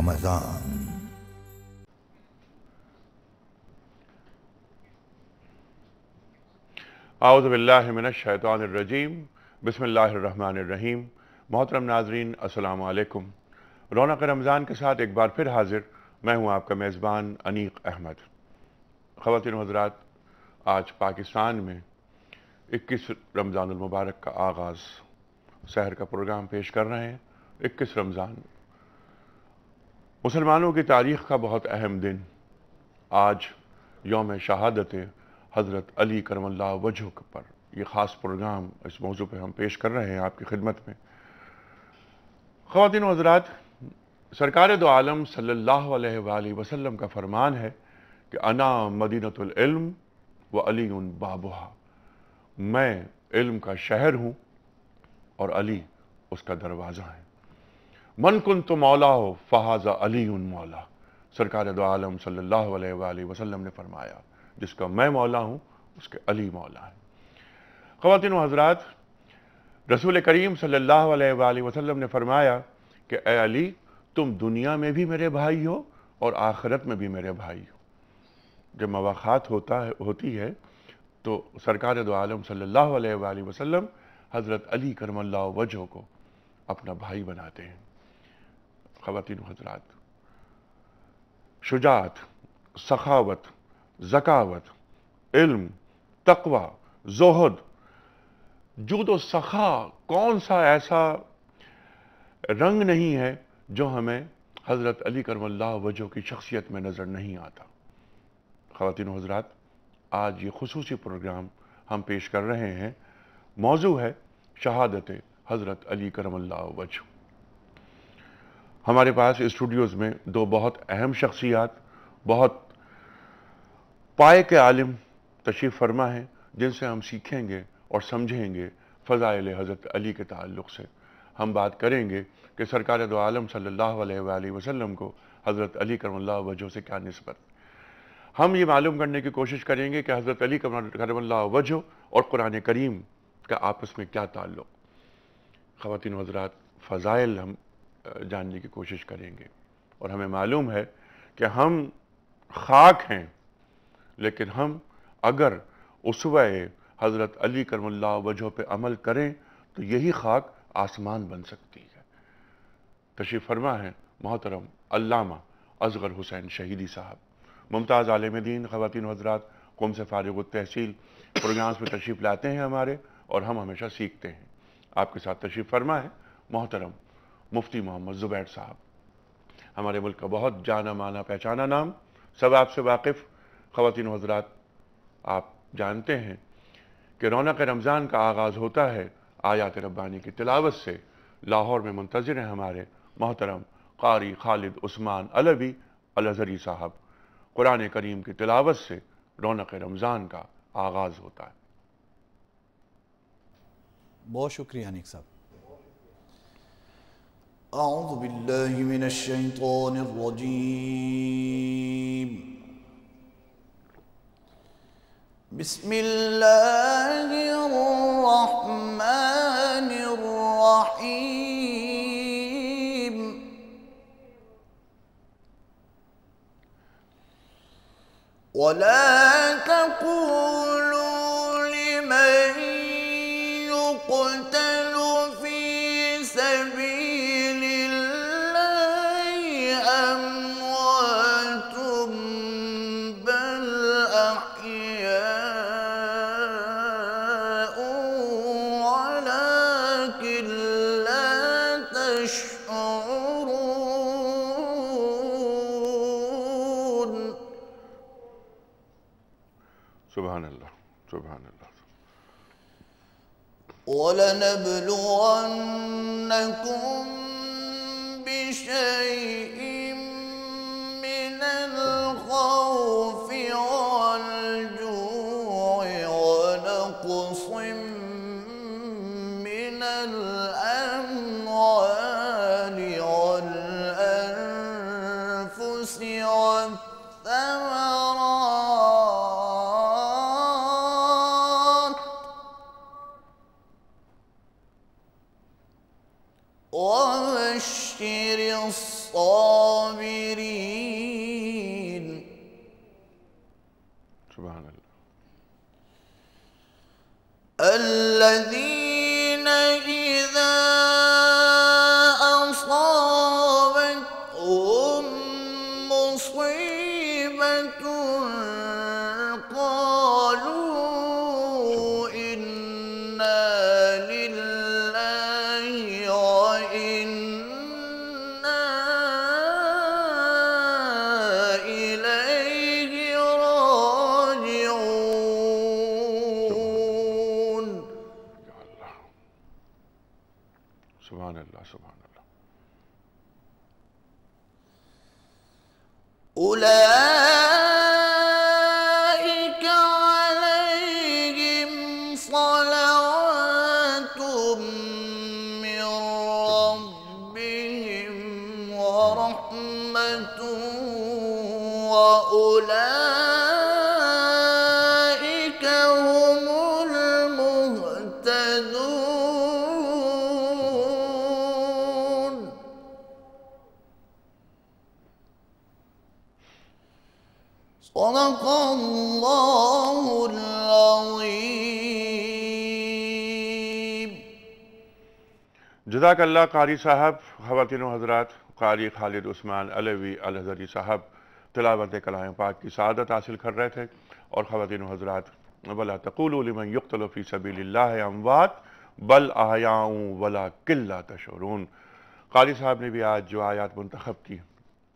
रमज़ान आउज़बिल्लिमिनशैतरजीम बसमीम मोहतरम नाजरीन असलकुम रौनक रमज़ान के साथ एक बार फिर हाज़िर मैं हूँ आपका मेज़बान अनीक अहमद ख़वान हजरात आज पाकिस्तान में 21 रमज़ानमबारक का आगाज़ शहर का प्रोग्राम पेश कर रहे हैं 21 रमज़ान मुसलमानों की तारीख़ का बहुत अहम दिन आज योम शहादत हज़रत अली करमल्ला वजह पर यह ख़ास प्रोग्राम इस मौजू पर हम पेश कर रहे हैं आपकी खिदमत में ख़वान हजरात सरकार दो आलम सल्ला वसम का फ़रमान है कि अना मदीनतम व अली उन बाबुहा मैं इल्म का शहर हूँ और अली उसका दरवाज़ा है मन कुन तो मौला हो फहाजा अली उन मौला सरकार दो आलम सल्लल्लाहु अलैहि वसल्लम ने फरमाया जिसका मैं मौला हूँ उसके अली मौला है ख़वातिन हजरात रसूल करीम सल्लल्लाहु अलैहि वसल्लम ने फरमाया कि ए अली तुम दुनिया में भी मेरे भाई हो और आखरत में भी मेरे भाई हो जब मवाखात होता है होती है तो सरकार दो आलम सल्लल्लाहु अलैहि वसल्लम हज़रत अली करमल्ला वजह को अपना भाई बनाते हैं खातन हजरात शुजात सखावत ज़कावत इल्म तकवा जोहद जुद सखा कौन सा ऐसा रंग नहीं है जो हमें हज़रत अली करमल्ला वजह की शख्सियत में नज़र नहीं आता खातिन हजरात आज ये खसूसी प्रोग्राम हम पेश कर रहे हैं मौजू है शहादत हज़रत अली करमल्ला वजह हमारे पास स्टूडियोज़ में दो बहुत अहम शख्सियात बहुत पाए के आलिम तशीफ़ फरमा हैं जिनसे हम सीखेंगे और समझेंगे फ़ज़ाइल हज़रत अली के ताल्लुक़ से हम बात करेंगे कि सरकार दो आलम सल्ला वसलम को हज़रत अली करमल्ला वजह से क्या नस्बत हम ये मालूम करने की कोशिश करेंगे कि हज़रत अली करमल वजह और कुरान करीम का आपस में क्या ताल्लुक़ ख़वान हजरात फ़ज़ाइल हम जानने की कोशिश करेंगे और हमें मालूम है कि हम खाक हैं लेकिन हम अगर उस हज़रत अली करमल्ला वजह पर अमल करें तो यही खाक आसमान बन सकती है तशीफ़ फरमा है मोहतरम अल्लामा असगर हुसैन शहीदी साहब मुमताज़ आलमदीन ख़वान हजरात कौम से फ़ारग तहसील प्रोग्राम्स में तशरीफ़ लाते हैं हमारे और हम हमेशा सीखते हैं आपके साथ तशरीफ़ फरमा है मोहतरम मुफ्ती मोहम्मद ज़ुबैर साहब हमारे मुल्क का बहुत जाना माना पहचाना नाम सब आपसे वाकिफ़ ख़वान हजरात आप जानते हैं कि रौनक रमज़ान का आगाज़ होता है आयात रब्बानी की तिलावत से लाहौर में मुंतजर हैं हमारे मोहतरम कारी खालिद उस्मान अलवी अलजरी साहब कुरान करीम की तिलावत से रौनक रमज़ान का आगाज़ होता है बहुत शुक्रिया अनिक साहब أعوذ بالله من الشيطان الرجيم بسم الله الرحمن الرحيم ولا تقول لنبلون سبحان الله سبحان الله أولئك जजाकल्ला कारी साहब खातिन हजरात कारी खालिद उस्मान अलवी अलहजरी साहब तलावत कलाम पाक की शादत हासिल कर रहे थे और खातिन हजरात वला तकूलमन युक्तलफ़ी सबील्ला अमवात बल आयाऊँ वला किल्ला तशरून कारी साहब ने भी आज जो आयात मंतखब की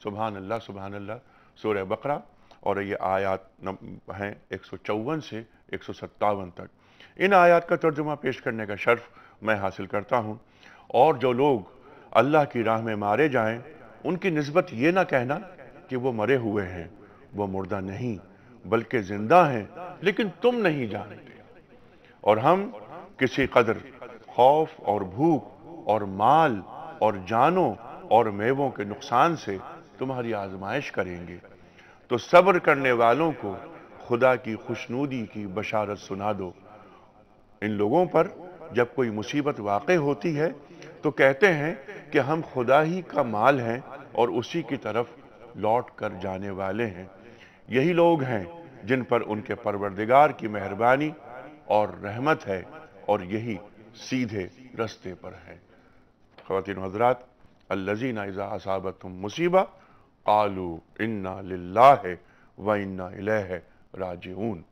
सुबहान अल्लाह सुबहान अल्लाह सूर बकरा और ये आयात हैं एक सौ चौवन से एक सौ सत्तावन तक इन आयात का तर्जुमा पेश करने का शर्फ मैं हासिल करता हूँ और जो लोग अल्लाह की राह में मारे जाएं उनकी नस्बत ये ना कहना कि वो मरे हुए हैं वो मुर्दा नहीं बल्कि ज़िंदा हैं लेकिन तुम नहीं जानते और हम किसी कदर खौफ और भूख और माल और जानों और मेवों के नुकसान से तुम्हारी आजमाइश करेंगे तो सब्र करने वालों को खुदा की खुशनूदी की बशारत सुना दो इन लोगों पर जब कोई मुसीबत वाक़ होती है तो कहते हैं कि हम खुदा ही का माल हैं और उसी की तरफ लौट कर जाने वाले हैं यही लोग हैं जिन पर उनके परवरदिगार की मेहरबानी और रहमत है और यही सीधे रस्ते पर है खातिन हजरात अल्लजीना इज़ा असाबत मुसीबा आलू इन्ना ला है व इन्ना इलह राजून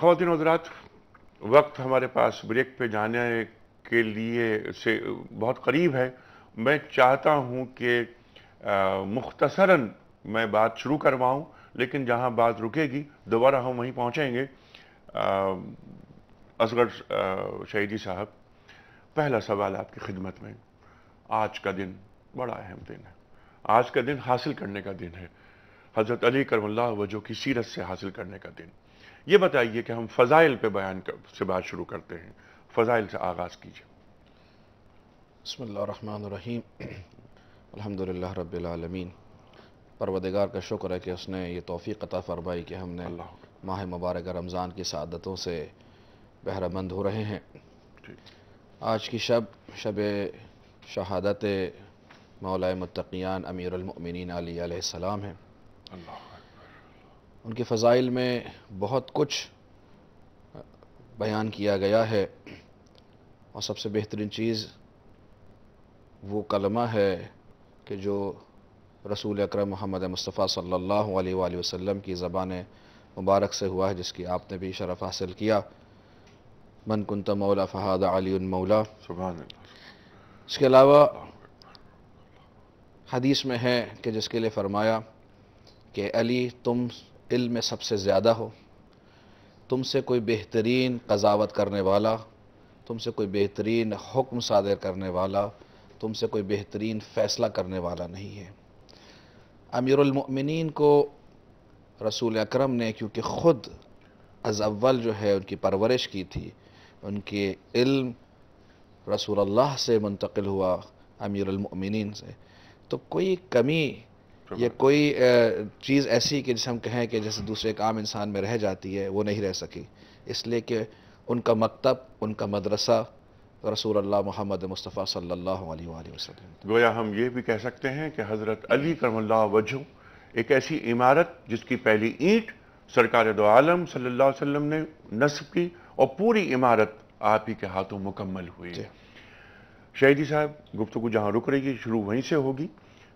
खातिन हजरात वक्त हमारे पास ब्रेक पे जाने के लिए से बहुत करीब है मैं चाहता हूँ कि मुख्तसरा मैं बात शुरू करवाऊँ लेकिन जहाँ बात रुकेगी दोबारा हम वहीं पहुँचेंगे असगर शहीदी साहब पहला सवाल आपकी खिदमत में आज का दिन बड़ा अहम दिन है आज का दिन हासिल करने का दिन है हज़रत अली करमल्ला वजो की सीरत से हासिल करने का दिन ये बताइए कि हम फ़ज़ाइल पे बयान कर, से बात शुरू करते हैं फ़ज़ाइल से आगाज़ कीजिए बसमीम अलहमदिल्ला रबालमीन परवदगार का शुक्र है कि उसने ये तोफ़ी कतः फरमाई कि हमने माह मुबारक रमज़ान की शादतों से बहरामंद हो रहे हैं आज की शब शब शहादत मौलाए मतकियान अमीरमिन अलीसम हैं उनके फ़ज़ाइल में बहुत कुछ बयान किया गया है और सबसे बेहतरीन चीज़ वो कलमा है कि जो रसूल अक्रम मोहम्मद मुस्तफ़ा सल्ला वसम की ज़बान मुबारक से हुआ है जिसकी आपने भी शरफ हासिल किया मन कुंत मौला फहद अली मौला इसके अलावा हदीस में है कि जिसके लिए फ़रमाया कि अली तुम इल में सबसे ज़्यादा हो तुमसे कोई बेहतरीन कजावत करने वाला तुमसे कोई बेहतरीन हुक्म सादर करने वाला तुमसे कोई बेहतरीन फ़ैसला करने वाला नहीं है अमीरमिन को रसूल अकरम ने क्योंकि ख़ुद अज अव्वल जो है उनकी परवरिश की थी उनके इल्म रसूल अल्लाह से मुंतकिल हुआ अमीरमिन से तो कोई कमी या कोई चीज़ ऐसी कि जिसे हम कहें कि जैसे दूसरे एक आम इंसान में रह जाती है वो नहीं रह सकी इसलिए कि उनका मकतब उनका मदरसा रसूल अल्लाह मोहम्मद मुस्तफ़ा सल्लल्लाहु अलैहि वसल्लम गोया हम ये भी कह सकते हैं कि हज़रत अली करमल्ला वजह एक ऐसी इमारत जिसकी पहली ईंट सरकार दो आलम सल्ला वसम ने नस्ब की और पूरी इमारत आप ही के हाथों मुकम्मल हुई है शहीदी साहब गुफ्तु जहाँ रुक रही है शुरू वहीं से होगी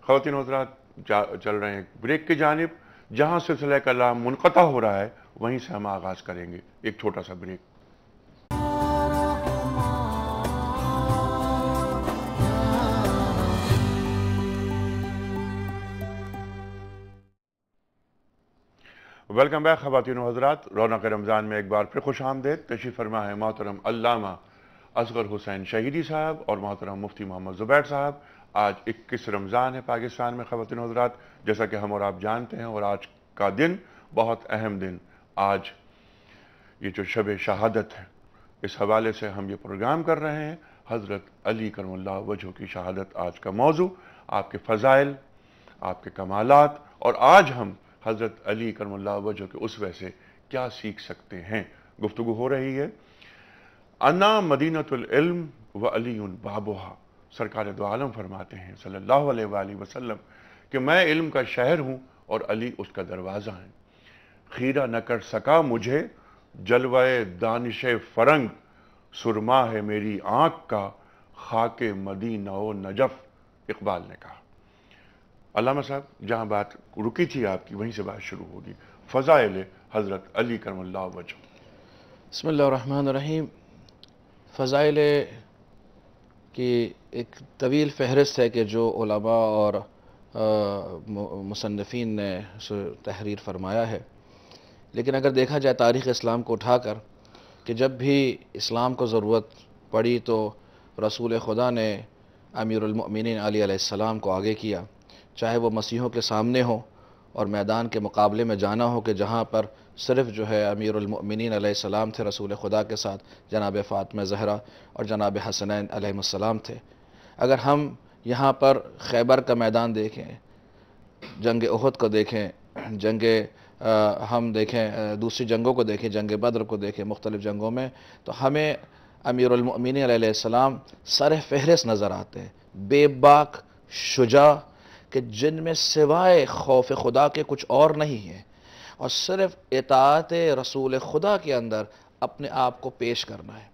खातिन हजरात चल रहे हैं ब्रेक की जानब जहाँ सिलसिला कलाम मुनक़ा हो रहा है वहीं से हम आगाज़ करेंगे एक छोटा सा ब्रेक वेलकम बैक खातिन हजरात रौनक रमज़ान में एक बार फिर खुश आमदेद तशी फरमा है मोहतरम अल्लामा असगर हुसैन शहीदी साहब और मोहतरम मुफ्ती मोहम्मद ज़ुबैर साहब आज इक्कीस रमज़ान है पाकिस्तान में ख़वान हजरात जैसा कि हम और आप जानते हैं और आज का दिन बहुत अहम दिन आज ये जो शब शहादत है इस हवाले से हम ये प्रोग्राम कर रहे हैं हज़रत अली करमल्ला वजह की शहादत आज का मौजू आपके फ़ज़ाइल आपके कमालत और आज हम हज़रत अली करमल्ला वजह के उस वैसे क्या सीख सकते हैं गुफ्तु हो रही है अना मदीनतम व अली बाबोहा सरकार दो आलम फरमाते हैं सल्ला वसलम कि मैं इल्म का शहर हूँ और अली उसका दरवाज़ा है खीरा न कर सका मुझे जलवा दानिश फरंग सुरमा है मेरी आँख का खाके मदीना नजफ़ इकबाल ने कहा अलामा साहब जहाँ बात रुकी थी आपकी वहीं से बात शुरू होगी फ़ज़ाइल हज़रत अली करमल्ला वज बसमीम फ़ज़ाइल की एक तवील फहरिस्त है कि जो ओलाबा और मुसनफ़ीन ने तहरीर फरमाया है लेकिन अगर देखा जाए तारीख़ इस्लाम को उठाकर कि जब भी इस्लाम को ज़रूरत पड़ी तो रसूल खुदा ने अमीरमिन अली को आगे किया चाहे वो मसीहों के सामने हो और मैदान के मुकाबले में जाना हो कि जहाँ पर सिर्फ जो है अमीरमिन सलाम थे रसूल खुदा के साथ जनाब फ़ातम जहरा और जनाब हसनैन आलम थे अगर हम यहाँ पर खैबर का मैदान देखें जंग उहद को देखें जंग हम देखें दूसरी जंगों को देखें जंग बद्र को देखें मुख्तलिफ़ जंगों में तो हमें अमीरमिन सलाम सर फहरस्त नज़र आते हैं बेबाक शुजा कि जिनमें सिवाय खौफ खुदा के कुछ और नहीं है और सिर्फ इतात रसूल खुदा के अंदर अपने आप को पेश करना है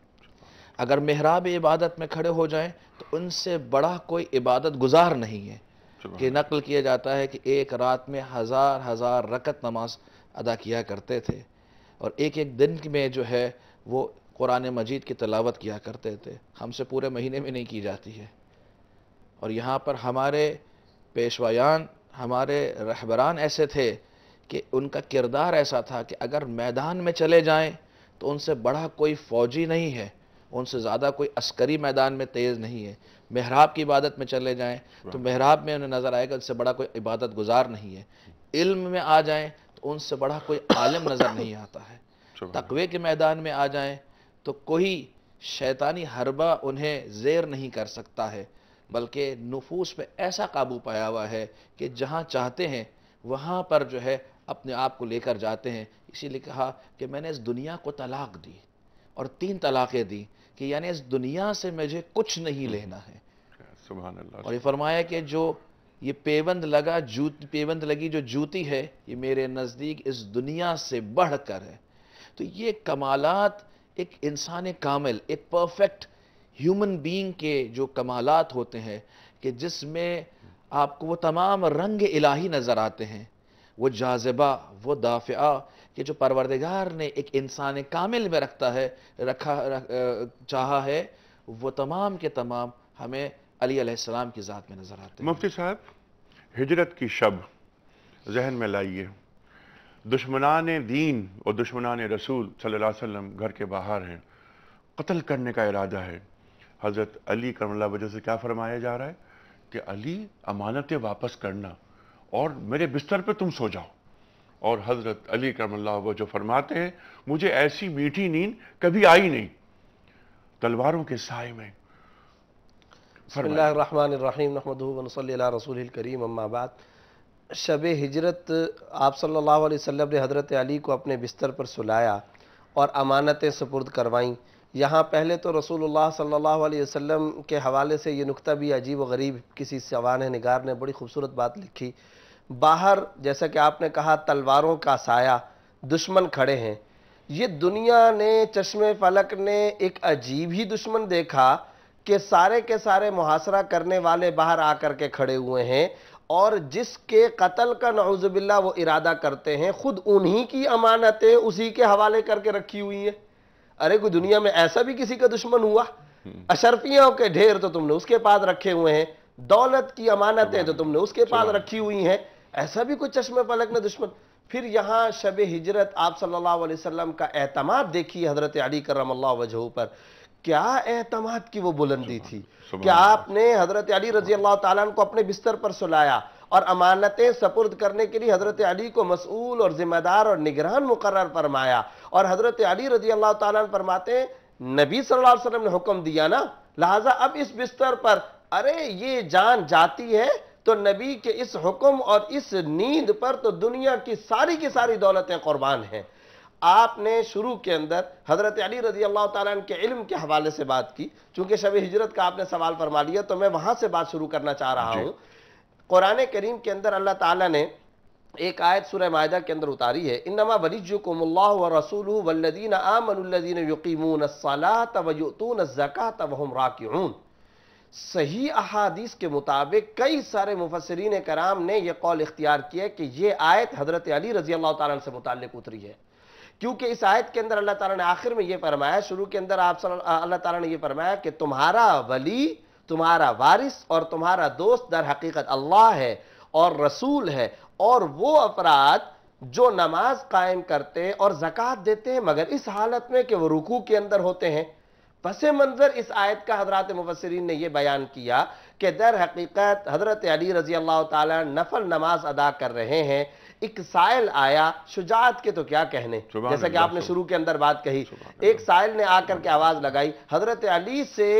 अगर मेहराब इबादत में खड़े हो जाएं तो उनसे बड़ा कोई इबादत गुजार नहीं है कि नकल किया जाता है कि एक रात में हज़ार हज़ार रकत नमाज अदा किया करते थे और एक एक दिन में जो है वो कुरान मजीद की तलावत किया करते थे हमसे पूरे महीने में नहीं की जाती है और यहाँ पर हमारे पेशवायान हमारे रहबरान ऐसे थे कि उनका किरदार ऐसा था कि अगर मैदान में चले जाएं तो उनसे बड़ा कोई फ़ौजी नहीं है उनसे ज़्यादा कोई अस्करी मैदान में तेज़ नहीं है महराब की इबादत में चले जाएं तो महराब में उन्हें नज़र आएगा उनसे बड़ा कोई इबादत गुजार नहीं है इल्म में आ जाएं तो उनसे बड़ा कोई आलम नज़र नहीं आता है तकवे के मैदान में आ जाएँ तो कोई शैतानी हरबा उन्हें जेर नहीं कर सकता है बल्कि नफूस पे ऐसा काबू पाया हुआ है कि जहाँ चाहते हैं वहाँ पर जो है अपने आप को लेकर जाते हैं इसीलिए कहा कि मैंने इस दुनिया को तलाक दी और तीन तलाक़ें दी कि यानी इस दुनिया से मुझे कुछ नहीं लेना है सुबह और ये फरमाया कि जो ये पेबंद लगा जूत पेबंद लगी जो जूती है ये मेरे नज़दीक इस दुनिया से बढ़ कर है तो ये कमालत एक इंसान कामिल एक परफेक्ट ह्यूमन बीइंग के जो कमालात होते हैं कि जिसमें आपको वो तमाम रंग इलाही नज़र आते हैं वो जाजबा वो दाफ़ा कि जो परवरदिगार ने एक इंसान कामिल में रखता है रखा रख, चाहा है वो तमाम के तमाम हमें अली की ज़ात में नज़र आते हैं मुफ्ती साहब हिजरत की शब जहन में लाइए दुश्मनान दीन और दुश्मनान रसूल सल्लल्लाहु अलैहि वसल्लम घर के बाहर हैं कत्ल करने का इरादा है हज़रत अली करमला वजह से क्या फरमाया जा रहा है कि अली अमानतें वापस करना और मेरे बिस्तर पे तुम सो जाओ और हज़रत अली करमल्ला वह जो फरमाते हैं मुझे ऐसी मीठी नींद कभी आई नहीं तलवारों के साय में फ़रमान रसूल करीम अम्माबाद शब हजरत आप सल्ला वसम ने हज़रत अली को अपने बिस्तर पर सुलाया और अमानतें सपुर्द करवाईं यहाँ पहले तो रसूलुल्लाह सल्लल्लाहु अलैहि वसल्लम के हवाले से ये नुक्ता भी अजीब व गरीब किसी सवान निगार ने बड़ी खूबसूरत बात लिखी बाहर जैसा कि आपने कहा तलवारों का साया दुश्मन खड़े हैं ये दुनिया ने चश्मे फलक ने एक अजीब ही दुश्मन देखा कि सारे के सारे मुहासरा करने वाले बाहर आकर के खड़े हुए हैं और जिसके कत्ल का नौजबिल्ला वो इरादा करते हैं ख़ुद उन्हीं की अमानतें उसी के हवाले करके रखी हुई हैं अरे कोई दुनिया में ऐसा भी किसी का दुश्मन हुआ अशरफियों के ढेर तो तुमने उसके पास रखे हुए हैं दौलत की अमानतें तो तुमने उसके पास रखी हुई हैं ऐसा भी कोई चश्मे पलक ने दुश्मन फिर यहाँ शब हिजरत आप सल्लल्लाहु अलैहि वसल्लम का एतमाद देखिए हजरत अली करम वजह पर क्या एतमाद की वो बुलंदी थी क्या आपने हजरत अली रजी अल्लाह तुम को अपने बिस्तर पर सुलाया और अमानतें सपुर्द करने के लिए हज़रत अली को मसूल और ज़िम्मेदार और निगरान मुकर फरमाया और हज़रत अली रजी अल्लाह तरमाते नबी सल्लल्लाहु अलैहि वसल्लम ने हुक्म दिया ना लिहाजा अब इस बिस्तर पर अरे ये जान जाती है तो नबी के इस हुक्म और इस नींद पर तो दुनिया की सारी की सारी दौलतें कुर्बान हैं आपने शुरू के अंदर हज़रत अली रजी अल्लाह तन के इल्म के हवाले से बात की चूंकि शब हिजरत का आपने सवाल फरमा लिया तो मैं वहां से बात शुरू करना चाह रहा हूँ कुरान करीम के अंदर अल्लाह ताला ने एक आयत सुरह माहा के अंदर उतारी है इनमा वलीजुकम्ला व रसूल वल्लिन आमदीन यकीमून सलातून ज़क़ात वहम राकून सही अहादीस के मुताबिक कई सारे मुफसरीन कराम ने यह कौल इख्तियार किया कि ये आयत हज़रत अली रजी अल्लाह ताला से मुतक उतरी है क्योंकि इस आयत के अंदर अल्लाह ताला ने आखिर में यह फरमाया शुरू के अंदर आप अल्लाह ताला ने यह फरमाया कि तुम्हारा वली तुम्हारा वारिस और तुम्हारा दोस्त दर हकीकत अल्लाह है और रसूल है और वो अफराद जो नमाज कायम करते और ज़क़़त देते हैं मगर इस हालत में कि वो रुकू के अंदर होते हैं पस मंज़र इस आयत का हजरत मुबसरीन ने यह बयान किया कि दर हकीकत हज़रत अली रज़ी अल्लाह तफल नमाज अदा कर रहे हैं एक साइल आया शुजात के तो क्या कहने जैसा कि आपने शुरू के अंदर बात कही एक साइल ने आकर के आवाज़ लगाई हज़रत अली से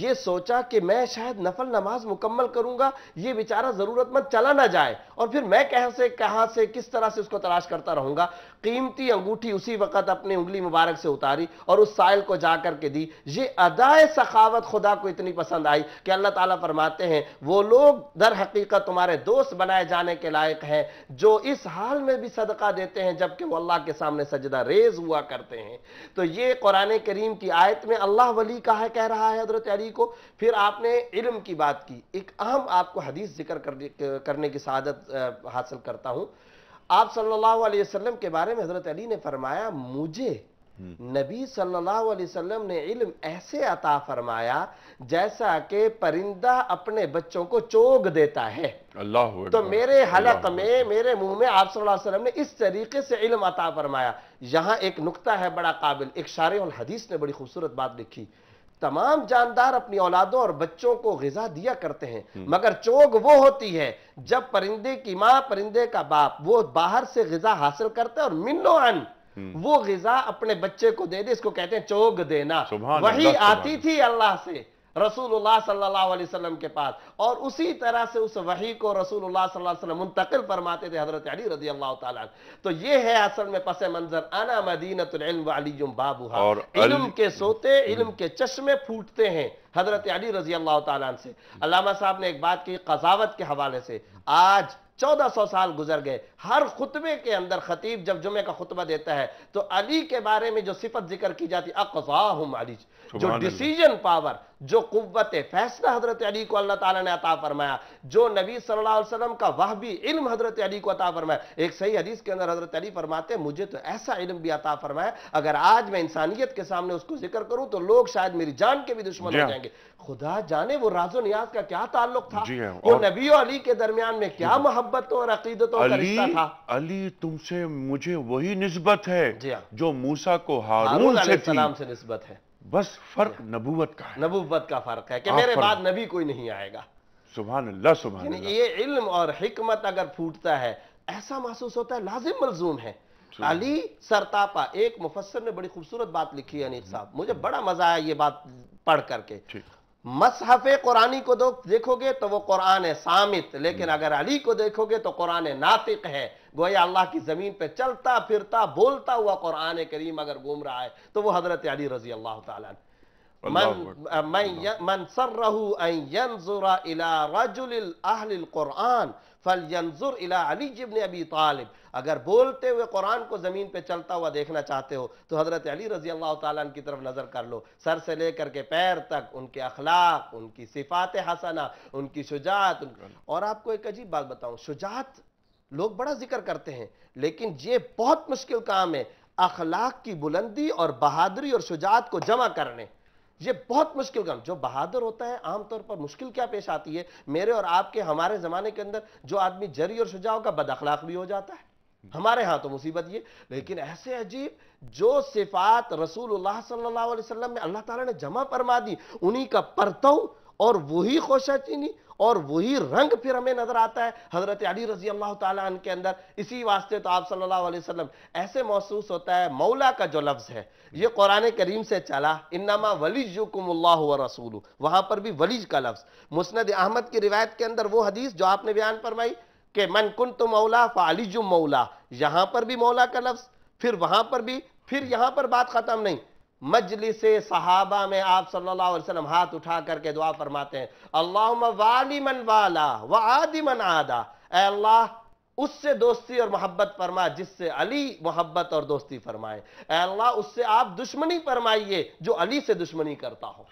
ये सोचा कि मैं शायद नफल नमाज मुकम्मल करूंगा ये बेचारा ज़रूरतमंद चला ना जाए और फिर मैं कहाँ से कहां से किस तरह से उसको तलाश करता रहूंगा कीमती अंगूठी उसी वक़्त अपनी उंगली मुबारक से उतारी और उस साइल को जा करके दी ये अदाए सखावत खुदा को इतनी पसंद आई कि अल्लाह ताला फरमाते हैं वो लोग दर हकीकत तुम्हारे दोस्त बनाए जाने के लायक हैं जो इस हाल में भी सदका देते हैं जबकि वो अल्लाह के सामने सजदा रेज हुआ करते हैं तो ये कुरान करीम की आयत में अल्लाह वली कहा कह रहा है हजरत अली बुखारी को फिर आपने इल्म की बात की एक अहम आपको हदीस जिक्र करने की शादत हासिल करता हूँ आप सल्लल्लाहु अलैहि वसल्लम के बारे में हज़रत अली ने फरमाया मुझे हम्म। नबी सल्लल्लाहु अलैहि वसल्लम ने इल्म ऐसे अता फरमाया जैसा कि परिंदा अपने बच्चों को चोग देता है अल्लाह तो मेरे हलक में मेरे मुंह में आप सल्लल्लाहु अलैहि वसल्लम ने इस तरीके से इल्म अता फरमाया यहां एक नुक्ता है बड़ा काबिल एक शारे हदीस ने बड़ी खूबसूरत बात लिखी तमाम जानदार अपनी औलादों और बच्चों को गजा दिया करते हैं हम्म। मगर चोग वो होती है जब परिंदे की माँ परिंदे का बाप वो बाहर से गजा हासिल करते हैं और मिनो अन हम्म। वो गजा अपने बच्चे को दे दे इसको कहते हैं चोग देना वही आती थी अल्लाह से रसूलुल्लाह सल्लल्लाहु अलैहि वसल्लम के पास और उसी तरह से उस वही को रसूलुल्लाह सल्लल्लाहु अलैहि वसल्लम मुंतकिल फरमाते थे हजरत अली रजी अल्लाह ताला तो ये है असल में पस मंजर अना मदीनतुल्म बाबूहा और इल्म के सोते इल्म के चश्मे फूटते हैं हजरत अली रजी अल्लाह ताला से अलामा साहब ने एक बात की कजावत के हवाले से आज चौदह सौ साल गुजर गए हर खुतबे के अंदर खतीब जब जुमे का खुतबा देता है तो अली के बारे में जो सिफत जिक्र की जाती अकसाहम अली जो डिसीजन पावर जो कुत फैसला हजरत अली को अल्लाह ताला ने अता फरमाया जो नबी सल्लल्लाहु अलैहि वसल्लम का वह भी इल्म हजरत अली को अता फरमाया एक सही हदीस के अंदर हजरत अली फरमाते मुझे तो ऐसा इल्म भी अता फरमाया अगर आज मैं इंसानियत के सामने उसको जिक्र करूं तो लोग शायद मेरी जान के भी दुश्मन हो हाँ। जाएंगे खुदा जाने वो राजो नियाज का क्या ताल्लुक था हाँ, वो नबी और अली के दरमियान में क्या मोहब्बत और अकीदतों का रिश्ता था अली तुमसे मुझे वही निस्बत है हाँ। जो मूसा को हारून से नस्बत है बस फर्क नबूवत का है नबूवत का फर्क है कि मेरे बाद नबी कोई नहीं आएगा सुबह अल्लाह सुबह ये इल्म और हिकमत अगर फूटता है ऐसा महसूस होता है लाजिम मलजूम है अली सरतापा एक मुफसर ने बड़ी खूबसूरत बात लिखी है अनीक साहब मुझे बड़ा मजा आया ये बात पढ़ करके मसहफ कुरानी को देखोगे तो वो कुरान सामित लेकिन हम्म। अगर अली को देखोगे तो कुरान नातिक है गोया अल्लाह की ज़मीन पे चलता फिरता बोलता हुआ कुरान करीम अगर घूम रहा है तो वो हज़रत अली रजी अल्लाह तन मन सर रहू फल यंजुर इला अली जिबन अबी तालिब अगर बोलते हुए कुरान को ज़मीन पे चलता हुआ देखना चाहते हो तो हज़रत अली रजी अल्लाह ताला की तरफ नज़र कर लो सर से लेकर के पैर तक उनके अखलाक उनकी सिफात हसना उनकी शुजात और आपको एक अजीब बात बताऊँ शुजात लोग बड़ा जिक्र करते हैं लेकिन ये बहुत मुश्किल काम है अखलाक की बुलंदी और बहादुरी और शुजात को जमा करने ये बहुत मुश्किल काम जो बहादुर होता है आमतौर पर मुश्किल क्या पेश आती है मेरे और आपके हमारे ज़माने के अंदर जो आदमी जरी और शुजाओं का बदखलाक भी हो जाता है हमारे यहां तो मुसीबत ये लेकिन ऐसे अजीब जो सिफात रसूल सल्लल्लाहु अलैहि वसल्लम में अल्लाह ताला ने जमा फरमा दी उन्हीं का परतव और वही चीनी और वही रंग फिर हमें नजर आता है हजरत अली रजी अल्लाह तन के अंदर इसी वास्ते तो आप सल्लल्लाहु अलैहि वसल्लम ऐसे महसूस होता है मौला का जो लफ्ज़ है ये कुरान करीम से चला इन्नामा वलीज व रसूल वहां पर भी वलीज का लफ्ज़ मुस्ंद अहमद की रिवायत के अंदर वो हदीस जो आपने बयान फरमाई के मन कुन तो मौला फालिजु मौला यहां पर भी मौला का लफ्ज़ फिर वहां पर भी फिर यहां पर बात ख़त्म नहीं मजलिस सहाबा में आप सल्लल्लाहु अलैहि वसल्लम हाथ उठा करके दुआ फरमाते हैं अल्लाह वाली मन वाला व आदि मन आदा अल्लाह उससे दोस्ती और मोहब्बत फरमा जिससे अली मोहब्बत और दोस्ती फरमाए अल्लाह उससे आप दुश्मनी फरमाइए जो अली से दुश्मनी करता हो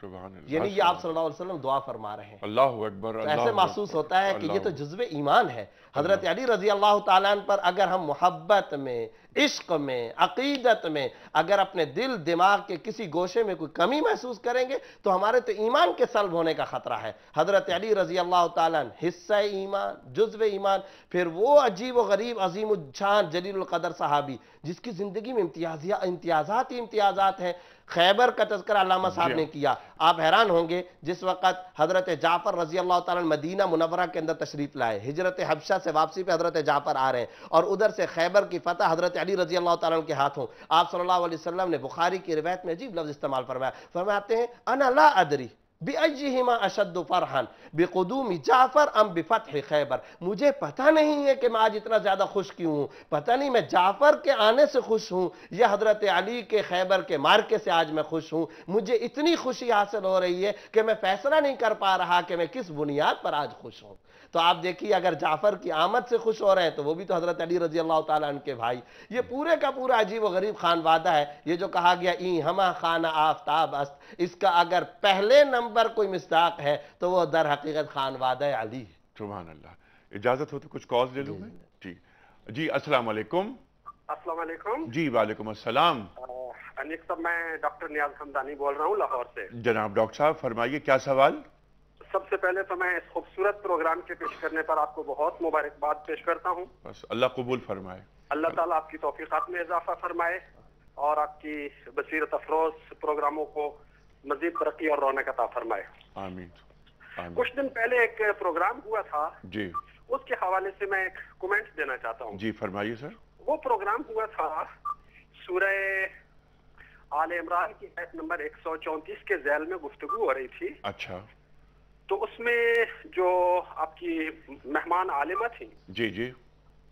यानी ये आप सल्लल्लाहु अलैहि वसल्लम दुआ फरमा रहे हैं अल्लाह अकबर तो ऐसे महसूस होता है कि ये तो जज्बे ईमान है हज़रत अली रज़ी अल्लाह तन पर अगर हम मोहब्बत में इश्क में अकीदत में अगर अपने दिल दिमाग के किसी गोशे में कोई कमी महसूस करेंगे तो हमारे तो ईमान के सल्ब होने का ख़तरा है हज़रत अली रज़ी अल्लाह तन हिस्सा ईमान जज्व ईमान फिर वो अजीब व गरीब अजीम उजान जलीलकदर साहबी जिसकी ज़िंदगी में इम्तियाज़ इम्तियाज़ात ही इम्तियाज़ात हैं खैबर का तस्कर अलामा साहब ने हाँ। किया आप हैरान होंगे जिस वक्त हज़रत जाफ़र रजी अल्लाह ताला मदीना मुनवरा के अंदर तशरीफ़ लाए हजरत हबशा से वापसी पे हज़रत जाफ़र आ रहे हैं और उधर से खैबर की फतह हज़रत अली रजी अल्लाह के हाथों आप सल्लल्लाहु अलैहि वसल्लम ने बुखारी की रिवायत में अजीब लफ्ज़ इस्तेमाल फरमाया फरमाते हैं अनला अदरी बेअजहिमा अशद फरहान बेकदूम जाफ़र अम बिफत खैबर मुझे पता नहीं है कि मैं आज इतना ज़्यादा खुश क्यों हूँ पता नहीं मैं जाफ़र के आने से खुश हूँ या हज़रत अली के खैबर के मार्के से आज मैं खुश हूँ मुझे इतनी खुशी हासिल हो रही है कि मैं फ़ैसला नहीं कर पा रहा कि मैं किस बुनियाद पर आज खुश हूँ तो आप देखिए अगर जाफ़र की आमद से खुश हो रहे हैं तो वो भी तो हज़रत अली रजी अल्लाह तन के भाई ये पूरे का पूरा अजीब व गरीब खान वादा है ये जो कहा गया ई हमा खाना आफ्ताब अस्त इसका अगर पहले नंबर कोई मिस्ताक है तो वह दर हकीकत खान वाद अली है सुबह अल्लाह इजाज़त हो तो कुछ कॉल ले लूँगा ठीक जी अस्सलाम जी वालेकुम अस्सलाम अनिक मैं डॉक्टर नियाज हमदानी बोल रहा हूँ लाहौर से जनाब डॉक्टर साहब फरमाइए क्या सवाल सबसे पहले तो मैं इस खूबसूरत प्रोग्राम के पेश करने पर आपको बहुत मुबारकबाद पेश करता हूँ बस अल्लाह कबूल फरमाए अल्लाह ताला आपकी तोफ़ीक़ात में इजाफा फरमाए और आपकी बसीरत अफरोज प्रोग्रामों को मजीद तरक्की और रौनक अता फरमाए आमीन कुछ दिन पहले एक प्रोग्राम हुआ था जी उसके हवाले से मैं एक कमेंट देना चाहता हूँ जी फरमाइए सर वो प्रोग्राम हुआ था सूरह आल इमरान की आयत नंबर एक सौ चौंतीस के जैल में गुफ्तगु हो रही थी अच्छा तो उसमें जो आपकी मेहमान आलिमा थी जी जी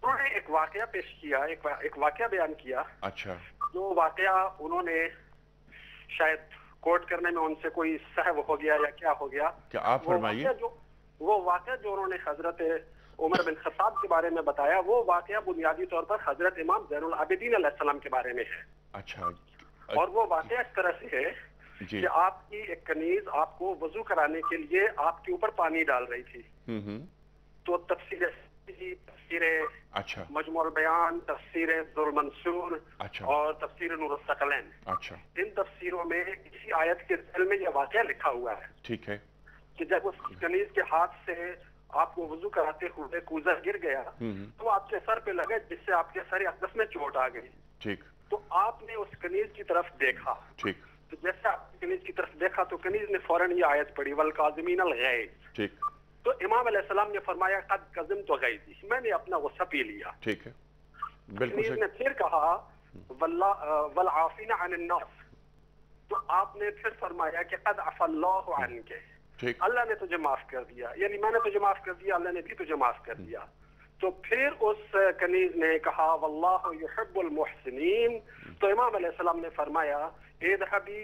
उन्होंने एक वाकया पेश किया एक, वाक्य एक वाकया बयान किया अच्छा जो वाकया उन्होंने शायद कोर्ट करने में उनसे कोई सहब हो गया या क्या हो गया क्या आप फरमाइए जो वो वाक़ जो उन्होंने हजरत उमर बिन खसाब के बारे में बताया वो वाक़ बुनियादी तौर पर हजरत इमाम जैन आबिदीन के बारे में है अच्छा और वो वाक़ इस तरह से है कि आपकी एक कनीज आपको वजू कराने के लिए आपके ऊपर पानी डाल रही थी हम्म, हम्म। तो तफसील तफसीर अच्छा मजमूर बयान तफसीर मंसूर अच्छा और तफसीर नूरसकलैन अच्छा इन तफसरों में किसी आयत के दिल में यह वाक्य लिखा हुआ है ठीक है कि जब उस कनीज के हाथ से आपको वजू कराते हुए कूजर गिर गया हम्म। तो आपके सर पे लगे जिससे आपके सर अकदस में चोट आ गई ठीक तो आपने उस कनीज की तरफ देखा ठीक तो जैसे आप कनीज की तरफ देखा तो कनीज ने फौरन ये आयत पढ़ी वल काजमीन ठीक तो इमाम सलाम ने फरमाया कद कजम तो गई थी मैंने अपना गुस्सा पी लिया ठीक है बिल्कुल ने फिर कहा वल आफिना तो आपने फिर फरमाया कि कद अफल्लाह अल्लाह ने तुझे माफ कर दिया यानी मैंने तुझे माफ कर दिया अल्लाह ने भी तुझे माफ कर दिया तो फिर उस कनीज ने कहा वल्लाहबुलमोहसिन तो इमाम ने फरमाया एद हबी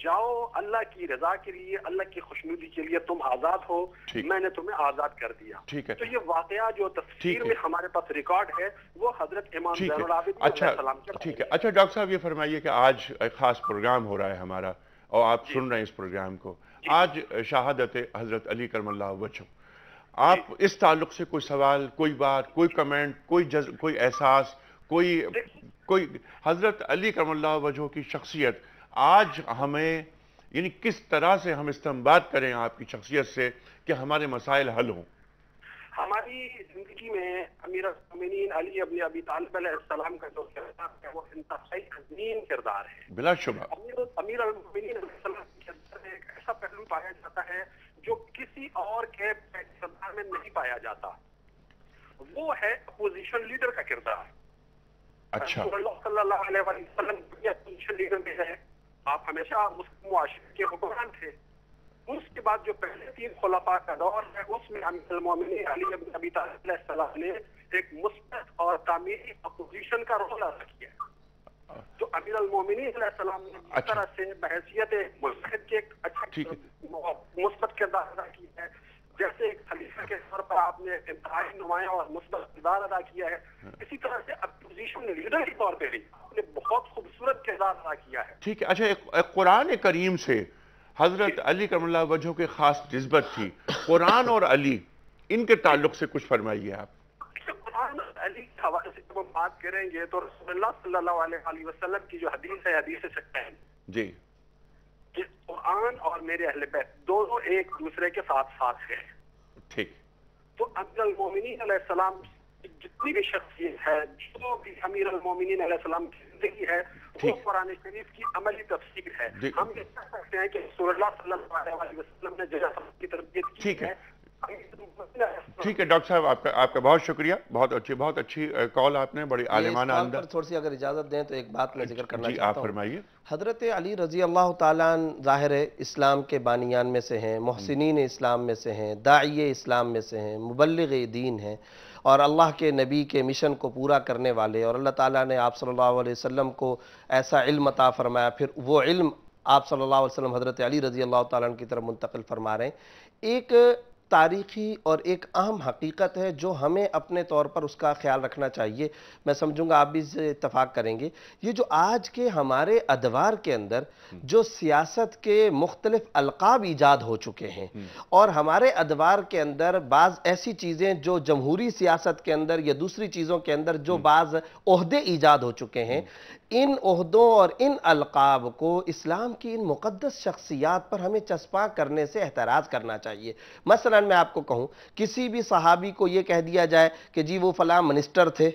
जाओ अल्लाह की रजा के लिए अल्लाह की खुशनुदी के लिए तुम आजाद हो मैंने तुम्हें आजाद कर दिया ठीक है तो ये वाकया जो तस्वीर में हमारे पास रिकॉर्ड है वो हजरत इमाम अच्छा ठीक है अच्छा डॉक्टर साहब ये फरमाइए कि आज एक खास प्रोग्राम हो रहा है हमारा और आप सुन रहे हैं इस प्रोग्राम को आज शहादत हजरत अली करमल्ला वजह आप इस ताल्लुक से कोई सवाल कोई बात कोई कमेंट कोई जज कोई एहसास कोई कोई हजरत अली करमल्ला वजह की शख्सियत आज हमें यानी किस तरह से हम इस्तेमाल करें आपकी शख्सियत से कि हमारे मसाइल हल हों हमारी जिंदगी में अमीर अली तालब का जो किरदार है वो इंतहाई अजीम किरदार है बिलाशुबा अमीर अमीर एक ऐसा पहलू पाया जाता है जो किसी और के किरदार में नहीं पाया जाता वो है अपोजिशन लीडर का किरदार अच्छा सल्लल्लाहु अलैहि वसल्लम अपोजिशन लीडर में है आप हमेशा मुस्लिम के हुक्मरान थे उसके बाद जो पहले तीन खुलाफा का दौर है उसमें अली अबी तालब ने एक मुस्बत और तामीरी अपोजिशन का रोल अदा किया तो अमीर अलमोमिनीम ने अच्छा। तरह से बहसीत मुस्कद के एक अच्छा मुस्बत किरदार अदा किया है जैसे एक खलीफा के तौर पर आपने इंतहाई नुमाया और मुस्बत किरदार अदा किया है हाँ। इसी तरह से अपोजिशन लीडर के तौर पर भी आपने बहुत खूबसूरत किरदार अदा किया है ठीक है अच्छा एक, एक कुरान करीम से हजरत अली करमल्ला वजह की खास जज्बत थी कुरान और अली इनके ताल्लुक से कुछ फरमाइए आप अच्छा, बात करेंगे तो वसल्लम की जो हदीस है हदीस जी कुरान और मेरे अहल दोनों एक दूसरे के साथ साथ ठीक तो अब्दुल जितनी भी शख्सियत है जो भी अमीर अलमोमिन की जिंदगी है वो कुरान शरीफ की अमली तफसीर है हम ये कह सकते हैं कि वसल्लम ने जजा की तरबियत की है ठीक है डॉक्टर साहब आपका आपका बहुत शुक्रिया बहुत अच्छी बहुत अच्छी कॉल आपने बड़ी आलिमाना अंदर थोड़ी सी अगर इजाज़त दें तो एक बात मैं जिक्र करना जी, आप फरमाइए हज़रत अली रज़ी अल्लाह ताहिर इस्लाम के बानियान में से हैं हम्म। मोहसिन इस्लाम में से हैं दाइय इस्लाम में से हैं मुबलग दीन हैं और अल्लाह के नबी के मिशन को पूरा करने वाले और अल्लाह ताला ने आप सल्लल्लाहु अलैहि वसल्लम को ऐसा इल्म अता फरमाया फिर वो इल्म आप सल्लल्लाहु अलैहि वसल्लम हज़रत अली रज़ी अल्लाह ताला की तरफ मुंतकिल फरमा रहे हैं एक तारीखी और एक अहम हकीकत है जो हमें अपने तौर पर उसका ख्याल रखना चाहिए मैं समझूंगा आप भी इससे इतफाक़ करेंगे ये जो आज के हमारे अदवार के अंदर जो सियासत के मुख्तलिफ अलकाब ईजाद हो चुके हैं और हमारे अदवार के अंदर बाज़ ऐसी चीज़ें जो जमहूरी सियासत के अंदर या दूसरी चीज़ों के अंदर जो बाज़ ईजाद हो चुके हैं इन अहदों और इन अलकाब को इस्लाम की इन मुक़दस शख्सियात पर हमें चस्पा करने से एतराज़ करना चाहिए मसला मैं आपको कहूँ किसी भी सहाबी को ये कह दिया जाए कि जी वो फ़लाँ मिनिस्टर थे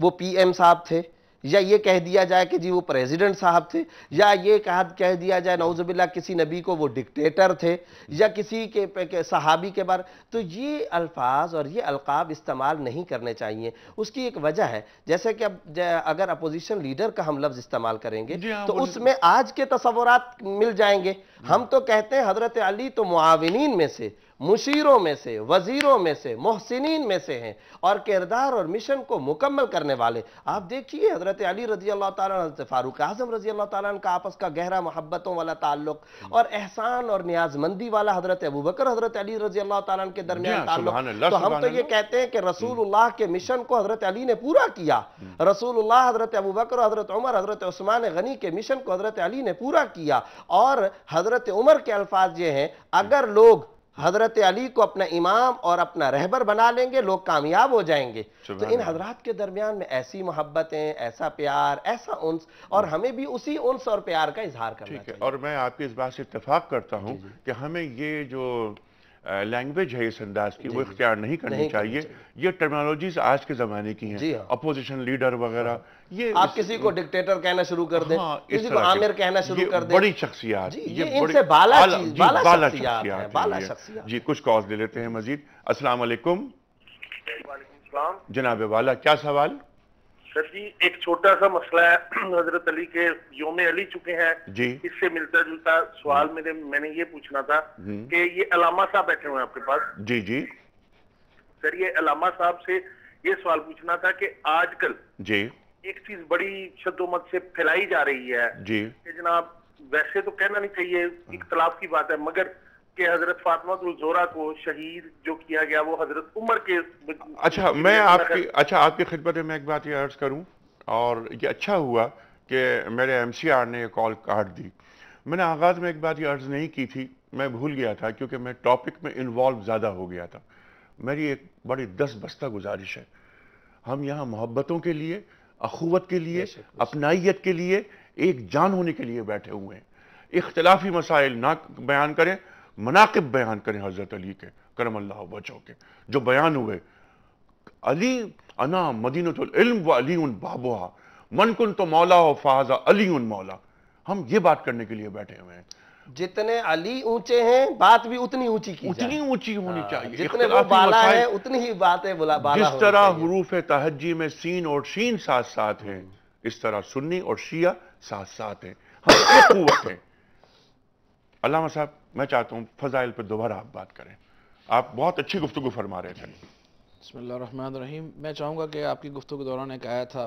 वो पी एम साहब थे या ये कह दिया जाए कि जी वो प्रेसिडेंट साहब थे या ये कहा कह दिया जाए नौजबिल्ला किसी नबी को वो डिक्टेटर थे या किसी के, के सहाबी के बारे तो ये अल्फाज और ये अलकाब इस्तेमाल नहीं करने चाहिए उसकी एक वजह है जैसे कि अब अगर अपोजिशन लीडर का हम लफ्ज़ इस्तेमाल करेंगे हाँ, तो उसमें आज के तस्वरत मिल जाएंगे हम तो कहते हैं हज़रत अली तो मुआविन में से मुशीरों में से वजीरों में से मोहसिन में से हैं और किरदार और मिशन को मुकम्मल करने वाले आप देखिए हजरत हज़रत अली रजी अल्लाह तज़रत फ़ारूक आजम रजी अल्लाह ताली का आपस का गहरा मोहब्बतों वाला ताल्लुक और एहसान और न्याजमंदी वाला हज़रत अबू बकर हज़रत अली रजी अल्लाह ताली के दरमियान हाँ, ताल्लुक तो हम तो ये कहते हैं कि हम्म। रसूलुल्लाह के मिशन को हज़रत अली ने पूरा किया हम्म। रसूलुल्लाह हज़रत अबू बकर हज़रत उमर हज़रत उस्मान गनी के मिशन को हज़रत अली ने पूरा किया और हज़रत उमर के अल्फाज ये हैं अगर लोग हजरत अली को अपना इमाम और अपना रहबर बना लेंगे लोग कामयाब हो जाएंगे तो इन हजरात के दरमियान में ऐसी मोहब्बतें ऐसा प्यार ऐसा उन्स और हमें भी उसी उन्स और प्यार का इजहार करना ठीक है और मैं आपकी इस बात से इतफाक करता हूँ कि हमें ये जो लैंग्वेज है इस अंदाज की वो इख्तियार नहीं करनी नहीं चाहिए ये टर्मिनोलॉजीज आज के ज़माने की हैं अपोजिशन लीडर हाँ। वगैरह हाँ। ये आप किसी को डिक्टेटर कहना शुरू कर दें हाँ, किसी को आमिर कहना शुरू कर दें बड़ी शख्सियत ये, इनसे बाला चीज बाला, शख्सियत बाला शख्सियत जी कुछ कॉल दे लेते हैं मजीद अस्सलाम वालेकुम जनाब वाला क्या सवाल सर जी एक छोटा सा मसला है हजरत अली के योम अली चुके हैं जी इससे मिलता जुलता सवाल मेरे मैंने ये पूछना था कि ये अलामा साहब बैठे हुए हैं आपके पास जी जी सर ये अलामा साहब से ये सवाल पूछना था कि आजकल जी एक चीज बड़ी शदोमत से फैलाई जा रही है जी जनाब वैसे तो कहना नहीं चाहिए हाँ। इख्तलाफ की बात है मगर कि हजरत फातमा जोरा को शहीद जो किया गया वो हजरत उमर के अच्छा मैं आपकी अच्छा आपकी खिदमत में एक बात ये अर्ज करूँ और ये अच्छा हुआ कि मेरे एम सी आर ने ये कॉल काट दी मैंने आगाज़ में एक बात ये अर्ज़ नहीं की थी मैं भूल गया था क्योंकि मैं टॉपिक में इन्वॉल्व ज़्यादा हो गया था मेरी एक बड़ी दस बस्ता गुजारिश है हम यहाँ मोहब्बतों के लिए अखुवत के लिए अपनाइत के लिए एक जान होने के लिए बैठे हुए हैं इख्तलाफी मसाइल ना बयान करें मनाकब बयान करें हज़रत अली के करम अल्लाह बचो के जो बयान हुए अली अना मदीनतम व अली उन बाबुआ मन कुन तो मौला हो फाजा अली उन मौला हम ये बात करने के लिए बैठे हुए हैं जितने अली ऊंचे हैं बात भी उतनी ऊंची की उतनी ऊंची होनी हाँ, चाहिए जितने वो बाला है उतनी ही बातें बुला बाला जिस तरह हरूफ तहजी में सीन और शीन साथ साथ हैं इस तरह सुन्नी और शिया साथ साथ हैं हम एक हैं अलामा साहब मैं चाहता हूँ फ़जाइल पर दोबारा आप बात करें आप बहुत अच्छी गुफ्तु फरमा रहे थे बसमान रहीम मैं चाहूँगा कि आपकी गुफ्तु के दौरान एक आया था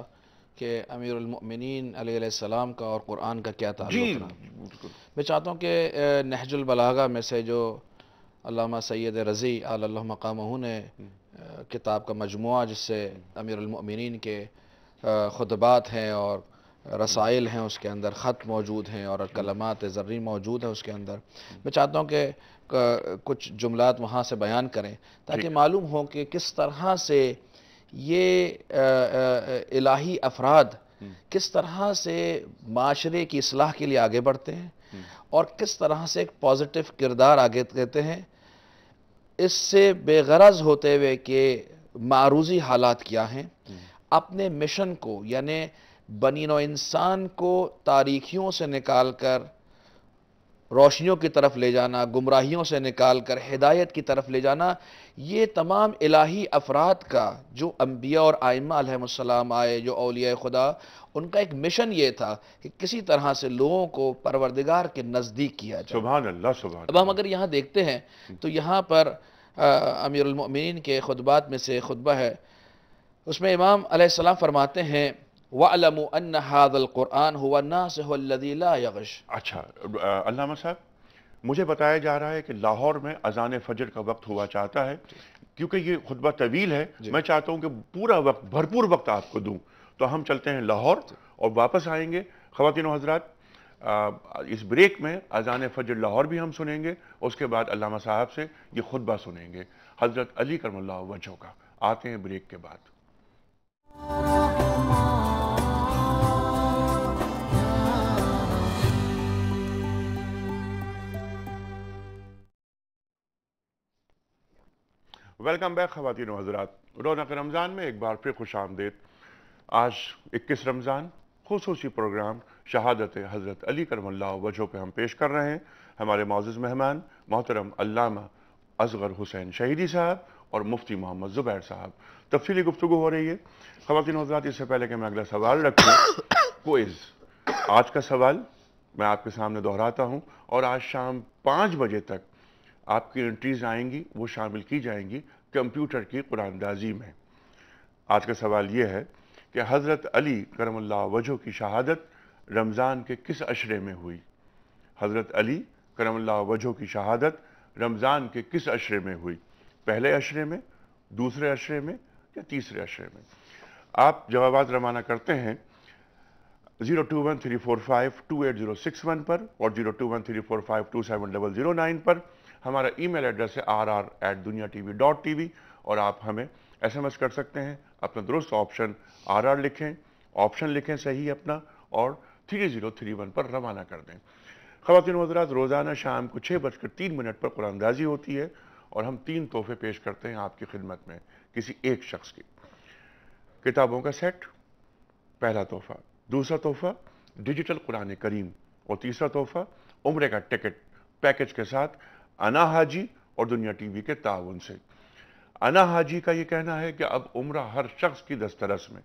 कि अमीर सलाम का और कुरान का क्या था मैं चाहता हूँ कि नहजुलबलागा में से जो अलामा सैद रज़ी आल मकाम ने हम्म। किताब का मजमु जिससे अमीरमिन के खुतबात हैं और रसाइल हैं उसके अंदर ख़त मौजूद हैं और कलमात ज़र्री मौजूद है उसके अंदर मैं चाहता हूँ कि कुछ जुमलात वहाँ से बयान करें ताकि मालूम हो कि किस तरह से ये इलाही अफराद हम्म। किस तरह से माशरे की असलाह के लिए आगे बढ़ते हैं हम्म। और किस तरह से एक पॉजिटिव किरदार आगे देते हैं इससे बेगरज होते हुए कि मारूजी हालात क्या हैं हम्म। अपने मिशन को यानि बनी नो इंसान को तारीखियों से निकाल कर रोशनियों की तरफ ले जाना गुमराहियों से निकाल कर हिदायत की तरफ ले जाना ये तमाम इलाही अफराद का जो अम्बिया और आयमासम आए जो अलिया खुदा उनका एक मिशन ये था कि किसी तरह से लोगों को परवरदिगार के नज़दीक किया जाए सुबह सुबह अब हम अगर यहाँ देखते हैं तो यहाँ पर अमीरमिन के खुतबात में से खुतबा है उसमें इमाम सलाम फरमाते हैं अच्छा साहब मुझे बताया जा रहा है कि लाहौर में अजान फजर का वक्त हुआ चाहता है क्योंकि ये खुतबा तवील है मैं चाहता हूँ कि पूरा वक्त भरपूर वक्त आपको दूँ तो हम चलते हैं लाहौर और वापस आएंगे ख़वातिन हजरात इस ब्रेक में अजान फजर लाहौर भी हम सुनेंगे उसके बाद अल्लामा साहब से ये खुतबा सुनेंगे हजरत अली वजह का आते हैं ब्रेक के बाद वेलकम बैक खातिन हजरात रौनक रमज़ान में एक बार फिर खुश आमदेद आज इक्कीस रमज़ान खसूस प्रोग्राम शहादत हज़रत अली करमल्ला वजहों पर हम पेश कर रहे हैं हमारे मोज़ मेहमान मोहतरम अलामा असगर हुसैन शहीदी साहब और मुफ्ती मोहम्मद ज़ुबैर साहब तफसली गुफ्तु हो रही है ख़वान हजरात इससे पहले कि मैं अगला सवाल रखूँ कोइज़ आज का सवाल मैं आपके सामने दोहराता हूँ और आज शाम पाँच बजे तक आपकी एंट्रीज़ आएंगी वो शामिल की जाएंगी कंप्यूटर की कुरानदाजी में आज का सवाल ये है कि हज़रत अली करमल्ला वजह की शहादत रमज़ान के किस अशरे में हुई हज़रत अली करमल्ला वजह की शहादत रमज़ान के किस अशरे में हुई पहले अशरे में दूसरे अशरे में या तीसरे अशरे में आप जवाब रवाना करते हैं zero two one three four five two eight zero six one पर और zero two one three four five two seven double zero nine पर हमारा ईमेल एड्रेस है R R at Duniya T V dot T V और आप हमें S M S कर सकते हैं अपना दुरुस्त ऑप्शन आर आर लिखें ऑप्शन लिखें सही अपना और थ्री ज़ीरो थ्री वन पर रवाना कर दें खातिन हजरात रोज़ाना शाम को छः बजकर तीन मिनट पर कुरानंदाजी होती है और हम तीन तोहफे पेश करते हैं आपकी खिदमत में किसी एक शख्स की किताबों का सेट पहला तोहफ़ा दूसरा तोहफ़ा डिजिटल कुरान करीम और तीसरा तोहफ़ा उम्र का टिकट पैकेज के साथ अना हाजी और दुनिया टीवी के ताउन से अना हाजी का यह कहना है कि अब उम्र हर शख्स की दस्तरस में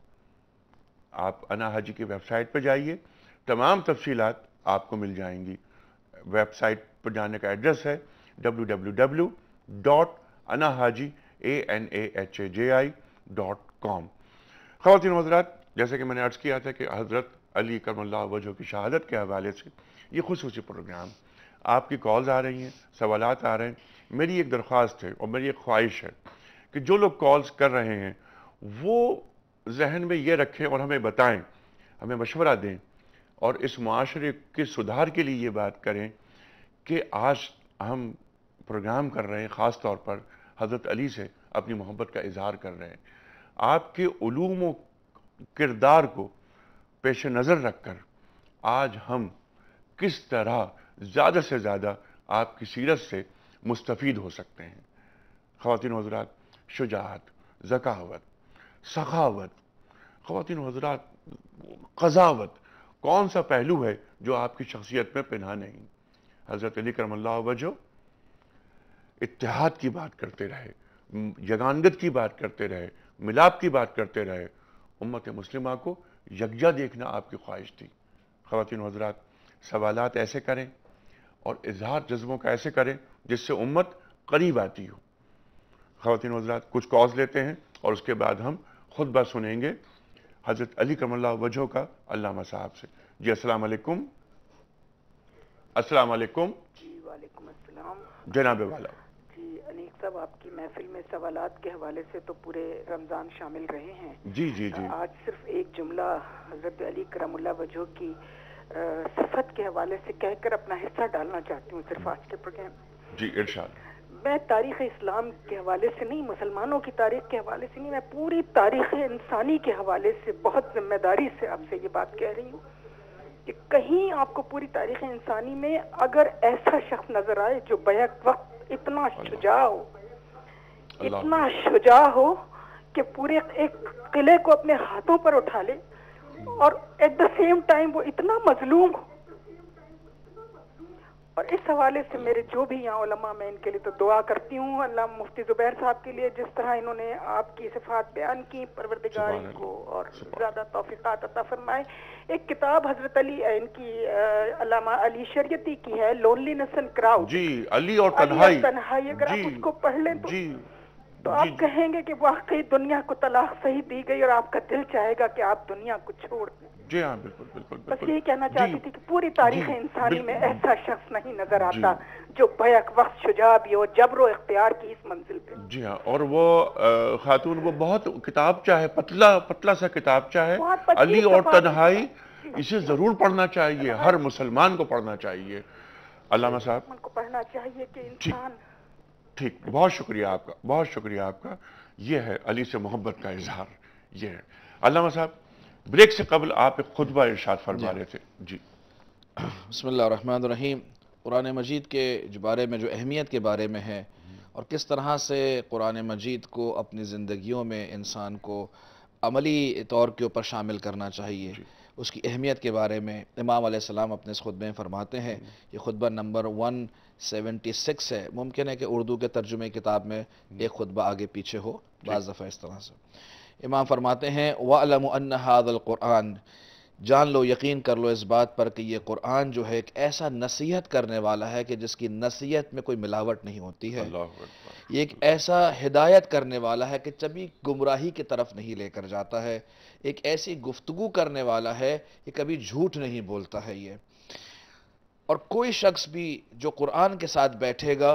आप अना हाजी की वेबसाइट पर जाइए तमाम तफसी आपको मिल जाएंगी वेबसाइट पर जाने का एड्रेस है डब्ल्यू डब्ल्यू डब्ल्यू डॉट अना हाजी A N A H A J I dot com खातिन हजरात जैसे कि मैंने अर्ज़ किया था कि हज़रत अली करमल्ला वजह की शहादत के हवाले से ये खसूस प्रोग्राम आपकी कॉल्स आ रही हैं सवाल आ रहे हैं मेरी एक दरख्वास्त है और मेरी एक ख्वाहिश है कि जो लोग कॉल्स कर रहे हैं वो जहन में ये रखें और हमें बताएं हमें मशवरा दें और इस माशरे के सुधार के लिए ये बात करें कि आज हम प्रोग्राम कर रहे हैं ख़ास तौर पर हज़रत अली से अपनी मोहब्बत का इजहार कर रहे हैं आपके ूम किरदार को पेश नज़र रख कर आज हम किस तरह ज़्यादा से ज़्यादा आपकी सीरत से मुस्तफ़ हो सकते हैं ख़वान हजरात शुजात ज़कावत सखावत ख़वान हजरात कजावत कौन सा पहलू है जो आपकी शख्सियत में पिना नहीं हज़रत अली करमल्ला वजह इतिहाद की बात करते रहे यगानगत की बात करते रहे मिलाप की बात करते रहे उम्मत मुस्लिमा को यकजा देखना आपकी ख्वाहिश थी ख़वान हजरात सवालत ऐसे करें और इजहार जज्बों का ऐसे करें जिससे उम्मत करीब आती हो खातिन वजरात कुछ कॉज लेते हैं और उसके बाद हम खुतबा सुनेंगे हज़रत अली कमल्ला वजह का अल्लामा साहब से जी अस्सलाम वालेकुम अस्सलाम वालेकुम जी वालेकुम अस्सलाम जनाब वाला जी अनीक साहब आपकी महफिल में सवाल के हवाले से तो पूरे रमज़ान शामिल रहे हैं जी जी जी आज सिर्फ एक जुमला हज़रत अली करमुल्ला वजह की सफत के हवाले से कहकर अपना हिस्सा डालना चाहती हूँ सिर्फ आज के प्रोग्राम जी इरशाद मैं तारीख इस्लाम के हवाले से नहीं मुसलमानों की तारीख के हवाले से नहीं मैं पूरी तारीख इंसानी के हवाले से बहुत जिम्मेदारी से आपसे ये बात कह रही हूँ कि कहीं आपको पूरी तारीख इंसानी में अगर ऐसा शख्स नजर आए जो बैक वक्त इतना शुजा हो इतना शुजा हो कि पूरे एक किले को अपने हाथों पर उठा ले और एट द सेम टाइम वो इतना मजलूम हो और इस हवाले से मेरे जो भी यहाँ उलमा मैं इनके लिए तो दुआ करती हूँ अल्लाह मुफ्ती ज़ुबैर साहब के लिए जिस तरह इन्होंने आपकी सिफात बयान की परवरदिगार को और ज़्यादा तोफ़ीक़ात अता फरमाए एक किताब हज़रत अली इनकी अलामा अली शरीयती की है लोनलीनेस एंड क्राउड जी अली और तन्हाई तन्हाई अगर आप उसको पढ़ लें तो तो आप कहेंगे कि वाकई दुनिया को तलाक सही दी गई और आपका दिल चाहेगा कि आप दुनिया को छोड़ दें जी हाँ बिल्कुल बिल्कुल बस यही कहना चाहती थी कि पूरी तारीख इंसानी में ऐसा शख्स नहीं नजर आता जो बैक वक्त शुजा भी हो जबरो इख्तियार की इस मंजिल पे जी हाँ और वो खातून वो बहुत किताब चाहे पतला पतला सा किताब चाहे अली और तनहाई इसे जरूर पढ़ना चाहिए हर मुसलमान को पढ़ना चाहिए अलामा साहब उनको पढ़ना चाहिए कि इंसान ठीक बहुत शुक्रिया आपका बहुत शुक्रिया आपका ये है अली से मोहब्बत का इजहार ये है अलामा साहब ब्रेक से कबल आप एक खुतबा इर्शाद फरमा रहे थे जी बसमिल रहीम कुरान मजीद के जो बारे में जो अहमियत के बारे में है और किस तरह से कुरान मजीद को अपनी ज़िंदगियों में इंसान को अमली तौर के ऊपर शामिल करना चाहिए उसकी अहमियत के बारे में इमाम सलाम अपने इस खुतबे में फ़रमाते हैं ये खुतबा नंबर वन सेवेंटी सिक्स है मुमकिन है कि उर्दू के तर्जुमे किताब में एक खुतबा आगे पीछे हो बज़ दफ़ा इस तरह से इमाम फरमाते हैं वालम क़ुरान जान लो यकीन कर लो इस बात पर कि यह कुरान जो है एक ऐसा नसीहत करने वाला है कि जिसकी नसीहत में कोई मिलावट नहीं होती है ये एक ऐसा हिदायत करने वाला है कि कभी गुमराही की तरफ नहीं लेकर जाता है एक ऐसी गुफ्तु करने वाला है कि कभी झूठ नहीं बोलता है ये और कोई शख्स भी जो कुरान के साथ बैठेगा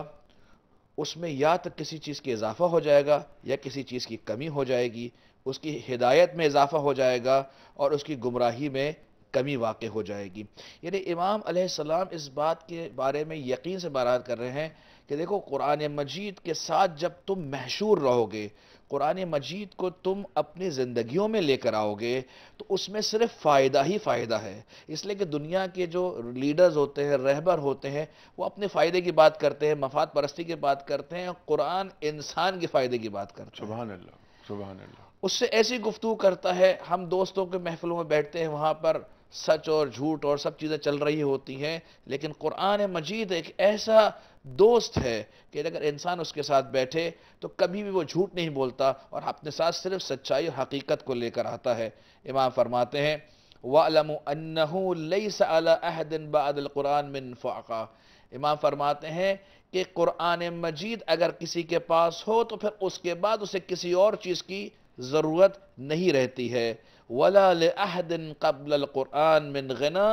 उसमें या तो किसी चीज़ की इजाफ़ा हो जाएगा या किसी चीज़ की कमी हो जाएगी उसकी हिदायत में इजाफ़ा हो जाएगा और उसकी गुमराही में कमी वाक़ हो जाएगी यानी इमाम अलैहिस्सलाम इस बात के बारे में यकीन से बारात कर रहे हैं कि देखो कुरान मजीद के साथ जब तुम महशूर रहोगे कुरान मजीद को तुम अपनी ज़िंदगियों में लेकर आओगे तो उसमें सिर्फ फ़ायदा ही फ़ायदा है इसलिए कि दुनिया के जो लीडर्स होते हैं रहबर होते हैं वो अपने फ़ायदे की बात करते हैं मफाद परस्ती की बात करते हैं कुरान इंसान के फ़ायदे की बात करते हैं सुबह सुबह उससे ऐसी गुफ्तु करता है हम दोस्तों के महफिलों में बैठते हैं वहाँ पर सच और झूठ और सब चीज़ें चल रही होती हैं लेकिन कुरान मजीद एक ऐसा दोस्त है कि अगर इंसान उसके साथ बैठे तो कभी भी वो झूठ नहीं बोलता और अपने साथ सिर्फ सच्चाई और हकीकत को लेकर आता है इमाम फरमाते हैं वालमकुरान मिन फ़ाक़ा इमाम फरमाते हैं कि कुरान मजीद अगर किसी के पास हो तो फिर उसके बाद उसे किसी और चीज़ की ज़रूरत नहीं रहती है वलाहदिन कबल कुरान मिन गना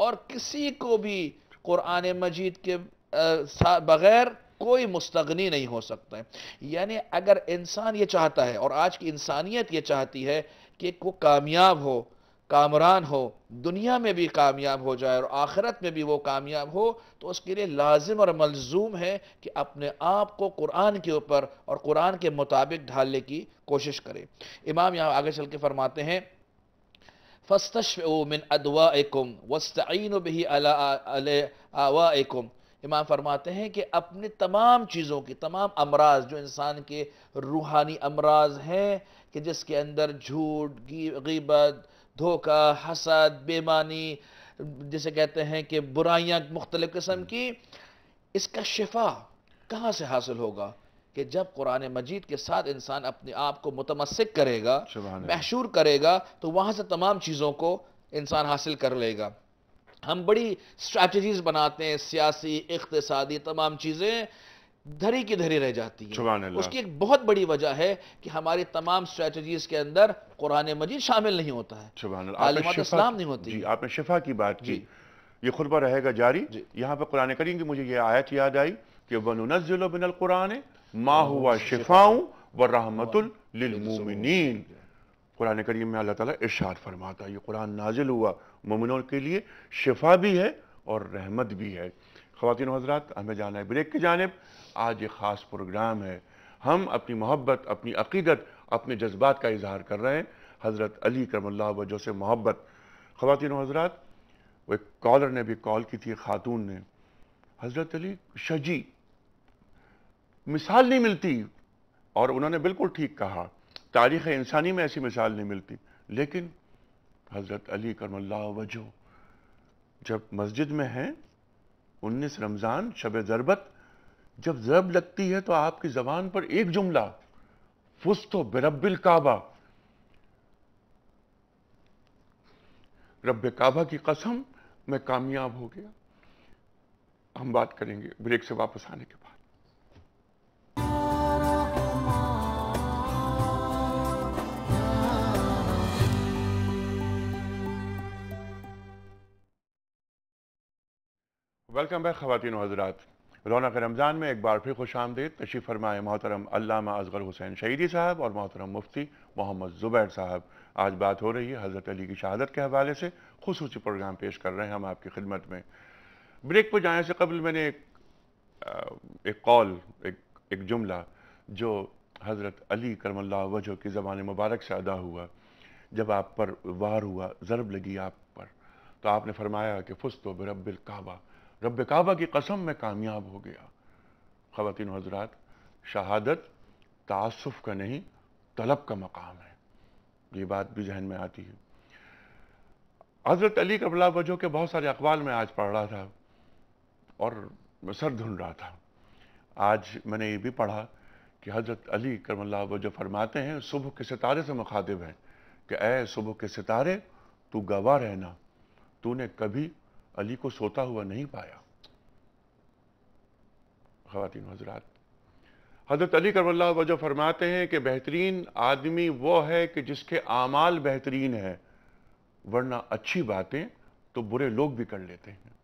और किसी को भी कुरान मजीद के बग़ैर कोई मुस्तगनी नहीं हो सकता है यानी अगर इंसान ये चाहता है और आज की इंसानियत ये चाहती है कि वो कामयाब हो कामरान हो दुनिया में भी कामयाब हो जाए और आखिरत में भी वो कामयाब हो तो उसके लिए लाजिम और मलजूम है कि अपने आप को कुरान के ऊपर और कुरान के मुताबिक ढालने की कोशिश करें इमाम यहाँ आगे चल के फरमाते हैं फस्तश मिन अदवा कुम वस्तिन अला आवा कुम इमाम फरमाते हैं कि अपने तमाम चीज़ों की तमाम अमराज जो इंसान के रूहानी अमराज हैं कि जिसके अंदर झूठ गीबत धोखा हसद बेमानी जिसे कहते हैं कि बुराइयाँ मुख्तलिफ़ किस्म हम्म। की इसका शिफा कहाँ से हासिल होगा कि जब कुरान मजीद के साथ इंसान अपने आप को मुतमसक करेगा महशूर करेगा तो वहाँ से तमाम चीज़ों को इंसान हासिल कर लेगा हम बड़ी स्ट्रैटेजीज बनाते हैं सियासी इकतसादी तमाम चीज़ें धरी की धरी रह जाती है उसकी एक बहुत बड़ी वजह है कि हमारी तमाम स्ट्रेटजीज के अंदर कुरान मजीद शामिल नहीं होता है इस्लाम नहीं होती जी, आपने शिफा की बात की ये खुतबा रहेगा जारी यहाँ पर कुरान करीम की मुझे ये आयत याद आई कि वनुनजुल बिन कुरान मा हुआ हाँ, शिफाऊ व रहमतुल कुरान करीम में अल्लाह ताला इरशाद फरमाता है ये कुरान नाजिल हुआ ममिनों के लिए शिफा भी है और रहमत भी है ख़वान हजरात हमें जाना है ब्रेक की जानब आज एक ख़ास प्रोग्राम है हम अपनी मोहब्बत अपनी अकीदत अपने जज्बात का इजहार कर रहे हैं हज़रत अली करमल्ला वजह से मोहब्बत ख़वान हजरात वो एक कॉलर ने भी कॉल की थी खातून ने हज़रत अली शजी मिसाल नहीं मिलती और उन्होंने बिल्कुल ठीक कहा तारीख़ इंसानी में ऐसी मिसाल नहीं मिलती लेकिन हज़रत अली करमल्ला वजो जब मस्जिद में हैं उन्नीस रमज़ान शब ज़रबत जब ज़रब लगती है तो आपकी ज़बान पर एक जुमला फुस्तो बेरबिल काबा रब काबा की कसम मैं कामयाब हो गया हम बात करेंगे ब्रेक से वापस आने के बाद वेलकम बैक खातिन हजरात रौनक रमज़ान में एक बार फिर खुश आमदेद तशीफ़ फरमाए मोहतरम अलामा असगर हुसैन शहीदी साहब और मोहतरम मुफ्ती मोहम्मद ज़ुबैर साहब आज बात हो रही है हज़रत अली की शहादत के हवाले से खसूस प्रोग्राम पेश कर रहे हैं हम आपकी खिदमत में ब्रेक पर जाने से कबल मैंने एक एक कॉल एक एक जुमला जो हज़रत अली करमल्ला वजह की ज़बान मुबारक से अदा हुआ जब आप पर वार हुआ ज़रब लगी आप पर तो आपने फरमाया कि फुस्तो बरबिल कहबा रब काबा की कसम में कामयाब हो गया खातिन हजरात शहादत तसफ़ का नहीं तलब का मकाम है ये बात भी जहन में आती है हज़रत अली कबला वजह के बहुत सारे अखबार में आज पढ़ रहा था और मैं सर धुन रहा था आज मैंने ये भी पढ़ा कि हज़रत अली करमल्ला वजह फरमाते हैं सुबह के सितारे से मुखातिब हैं कि ए सुबह के सितारे तू गवा रहना तूने कभी अली को सोता हुआ नहीं पाया खातिन हजरात हज़रत अली करवल्ला वजह फरमाते हैं कि बेहतरीन आदमी वह है कि जिसके आमाल बेहतरीन है वरना अच्छी बातें तो बुरे लोग भी कर लेते हैं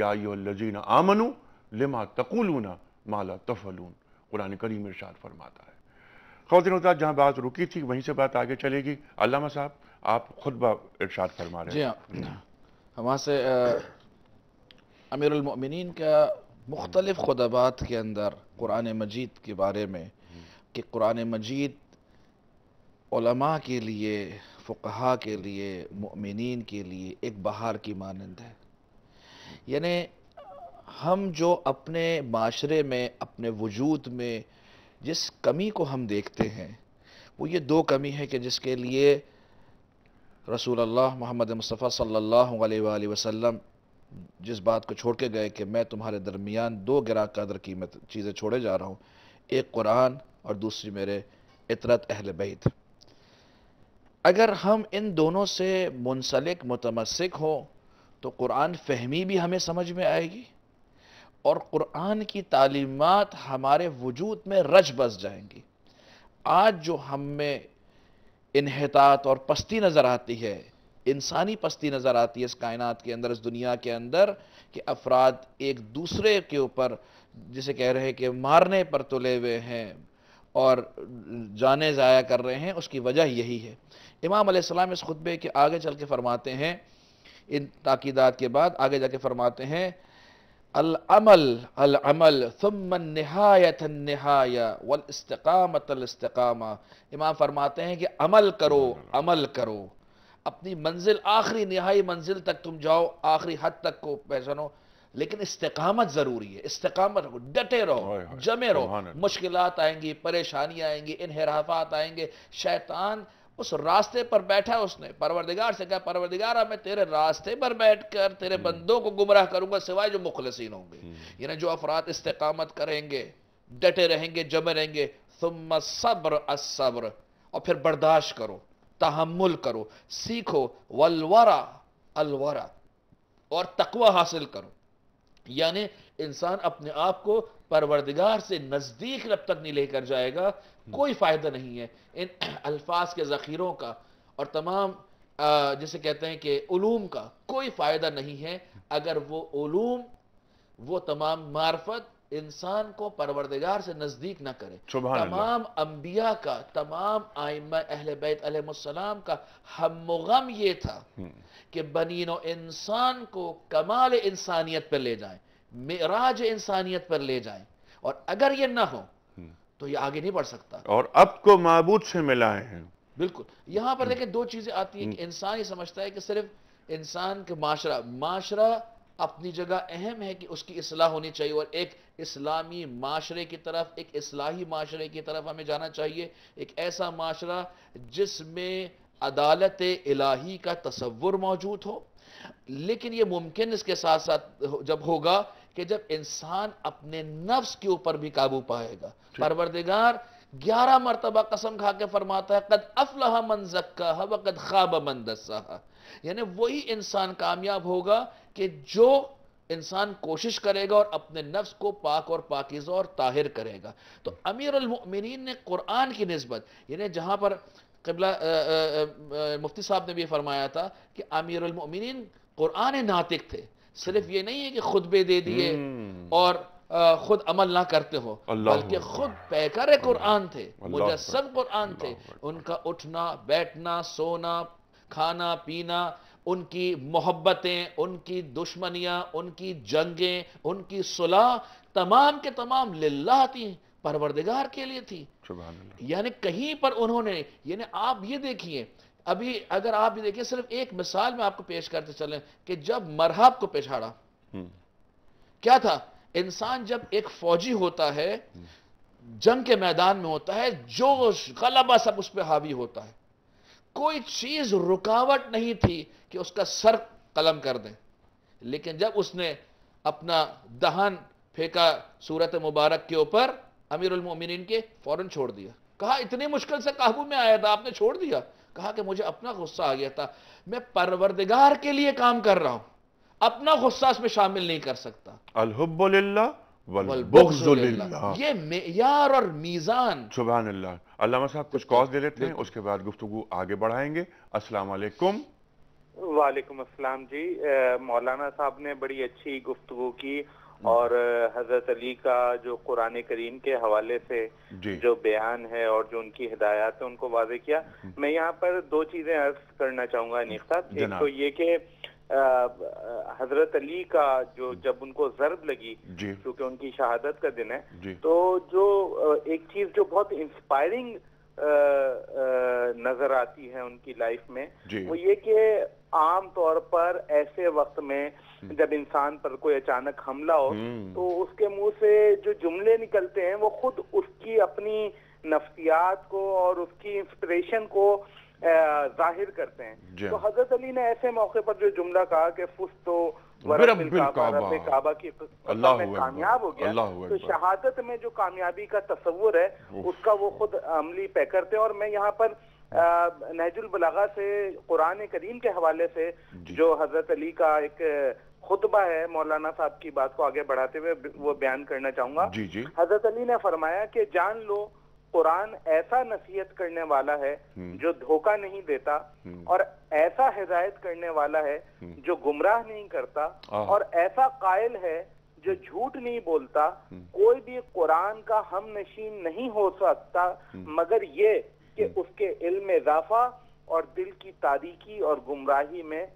या यो लिमा तकुलूना माला तफलून कुरान करीम इरशाद फरमाता है खातिन हजरात जहाँ बात रुकी थी वहीं से बात आगे चलेगी अलामा साहब आप खुद इर्शाद फरमा रहे हैं हाँ। वहाँ से अमीरमिन का मुख्तलिफ खुदबात के अंदर कुरान मजीद के बारे में कि कुरान मजीद के लिए फ़ुकहा के लिए ममिन के लिए एक बहार की मानंद है यानी हम जो अपने माशरे में अपने वजूद में जिस कमी को हम देखते हैं वो ये दो कमी है कि जिसके लिए अल्लाह मोहम्मद मुस्तफ़ा सल्लल्लाहु अलैहि वसल्लम जिस बात को छोड़ के गए कि मैं तुम्हारे दरमियान दो ग्राह कदर कीमत चीज़ें छोड़े जा रहा हूँ एक कुरान और दूसरी मेरे इतरत अहल बैत अगर हम इन दोनों से मुनसलिक मतमसिक हों तो कुरान फहमी भी हमें समझ में आएगी और कुरान की तालीमत हमारे वजूद में रच बस जाएंगी आज जो हम में इनहतात और पस्ती नज़र आती है इंसानी पस्ती नज़र आती है इस कायनात के अंदर इस दुनिया के अंदर कि अफराद एक दूसरे के ऊपर जिसे कह रहे हैं कि मारने पर तुले हुए हैं और जाने ज़ाया कर रहे हैं उसकी वजह यही है इमाम सलाम इस खुतबे के आगे चल के फरमाते हैं इन ताक़ीदात के बाद आगे जाके फरमाते हैं अलमल अलमल नहायत नहाया वलस्तकामत अलस्तकामा इमाम फरमाते हैं कि अमल करो अमल करो अपनी मंजिल आखिरी नहाई मंजिल तक तुम जाओ आखिरी हद तक को पहचानो लेकिन इस्तकामत ज़रूरी है इस्तकामत रहो डटे रहो जमे रहो मुश्किल आएंगी परेशानियाँ आएंगी इनहराफात आएंगे शैतान उस रास्ते पर बैठा उसने परवरदिगार से कहा परवरदिगार मैं तेरे रास्ते पर बैठ कर तेरे हम्म। बंदों को गुमराह करूंगा सिवाय जो मुखलसिन होंगे हम्म। यानी जो अफराद इस्तेकामत करेंगे डटे रहेंगे जमे रहेंगे तुम सब्र असब्र और फिर बर्दाश्त करो तहमुल करो सीखो वलवरा अलवरा और तकवा हासिल करो यानी इंसान अपने आप को परवरदिगार से नज़दीक रब तक नहीं लेकर जाएगा कोई फ़ायदा नहीं है इन अल्फाज के ज़ख़ीरों का और तमाम जिसे कहते हैं कि ूम का कोई फ़ायदा नहीं है अगर वो ूम वो तमाम मार्फत इंसान को परवरदिगार से नज़दीक ना करे तमाम अम्बिया का तमाम आयमा अहल बैतम का हम गम ये था हम्म। कि बनिनो इंसान को कमाल इंसानियत पर ले जाए मेराज इंसानियत पर ले जाए और अगर ये ना हो हम्म। तो ये आगे नहीं बढ़ सकता और अब को मबूद से मिलाए हैं बिल्कुल यहां पर हम्म। देखें दो चीजें आती हैं कि हम्म। इंसान ये समझता है कि सिर्फ इंसान के माशरा माशरा अपनी जगह अहम है कि उसकी असलाह होनी चाहिए और एक इस्लामी माशरे की तरफ एक असलाही माशरे की तरफ हमें जाना चाहिए एक ऐसा माशरा जिसमें अदालत इलाही का तस्वुर मौजूद हो लेकिन ये मुमकिन इसके साथ साथ जब होगा कि जब इंसान अपने नफ्स के ऊपर भी काबू पाएगा परवरदिगार ग्यारह मरतबा कसम खा के फरमाता है कद अफलाह मन जक्का व कद खाब मन दस्सा यानी वही इंसान कामयाब होगा कि जो इंसान कोशिश करेगा और अपने नफ्स को पाक और पाकिजा और ताहिर करेगा तो अमीर ने कुरान की नस्बत यानी जहां पर कबला मुफ्ती साहब ने भी फरमाया था कि आमिर उलमिन कुरान नातिक थे सिर्फ ये नहीं है कि खुतबे दे दिए हम्म। और खुद अमल ना करते हो बल्कि खुद पैकर कुरान थे मुजस्म कुरान थे उनका उठना बैठना सोना खाना पीना उनकी मोहब्बतें उनकी दुश्मनियाँ उनकी जंगें उनकी सुलह तमाम के तमाम लाती थी परवरदिगार के लिए थी यानी कहीं पर उन्होंने यानी आप ये देखिए अभी अगर आप ये देखिए सिर्फ एक मिसाल में आपको पेश करते चलें कि जब मरहब को पिछाड़ा हम्म। क्या था इंसान जब एक फौजी होता है हम्म। जंग के मैदान में होता है जोश गलबा सब उस पर हावी होता है कोई चीज रुकावट नहीं थी कि उसका सर कलम कर दें लेकिन जब उसने अपना दहन फेंका सूरत मुबारक के ऊपर अमीर अमीरमिन के फ़ौरन छोड़ दिया कहा इतनी मुश्किल से काबू में आया था आपने छोड़ दिया कहा कि मुझे अपना गुस्सा आ गया था मैं परवरदिगार के लिए काम कर रहा हूं अपना गुस्सा इसमें शामिल नहीं कर सकता अलहब्ला मैार और मीज़ान सुबह अल्लाह साहब कुछ कॉज दे लेते हैं उसके बाद गुफ्तु आगे बढ़ाएंगे असलकुम वालेकुम असलम जी मौलाना साहब ने बड़ी अच्छी गुफ्तु की हम्म। और हजरत अली का जो कुरान करीम के हवाले से जो बयान है और जो उनकी हिदायत है उनको वाजे किया हम्म। मैं यहाँ पर दो चीजें अर्ज करना चाहूंगा अनिक साहब एक तो ये कि हजरत अली का जो जब उनको जरब लगी क्योंकि उनकी शहादत का दिन है तो जो एक चीज जो बहुत इंस्पायरिंग नजर आती है उनकी लाइफ में वो ये कि आम तौर पर ऐसे वक्त में हम्म। जब इंसान पर कोई अचानक हमला हो हम्म। तो उसके मुंह से जो जुमले निकलते हैं वो खुद उसकी अपनी नफ्सियात को और उसकी इंस्पिरेशन को जाहिर करते हैं तो हजरत अली ने ऐसे मौके पर जो जुमला कहा कि फुस्तो कामयाब हो गया तो शहादत में जो कामयाबी का तस्वुर है उसका वो खुद अमली पे करते हैं और मैं यहाँ पर नहजुल बलागा से कुरान करीम के हवाले से जो हजरत अली का एक खुतबा है मौलाना साहब की बात को आगे बढ़ाते हुए वो बयान करना चाहूंगा हजरत अली ने फरमाया कि जान लो कुरान ऐसा नसीहत करने वाला है हम्म। जो धोखा नहीं देता हम्म। और ऐसा हिदायत करने वाला है हम्म। जो गुमराह नहीं करता और ऐसा कायल है जो झूठ नहीं बोलता कोई भी कुरान का हम नशीन नहीं हो सकता मगर ये कि उसके इल्म में इजाफा और दिल की तारीकी और गुमराही में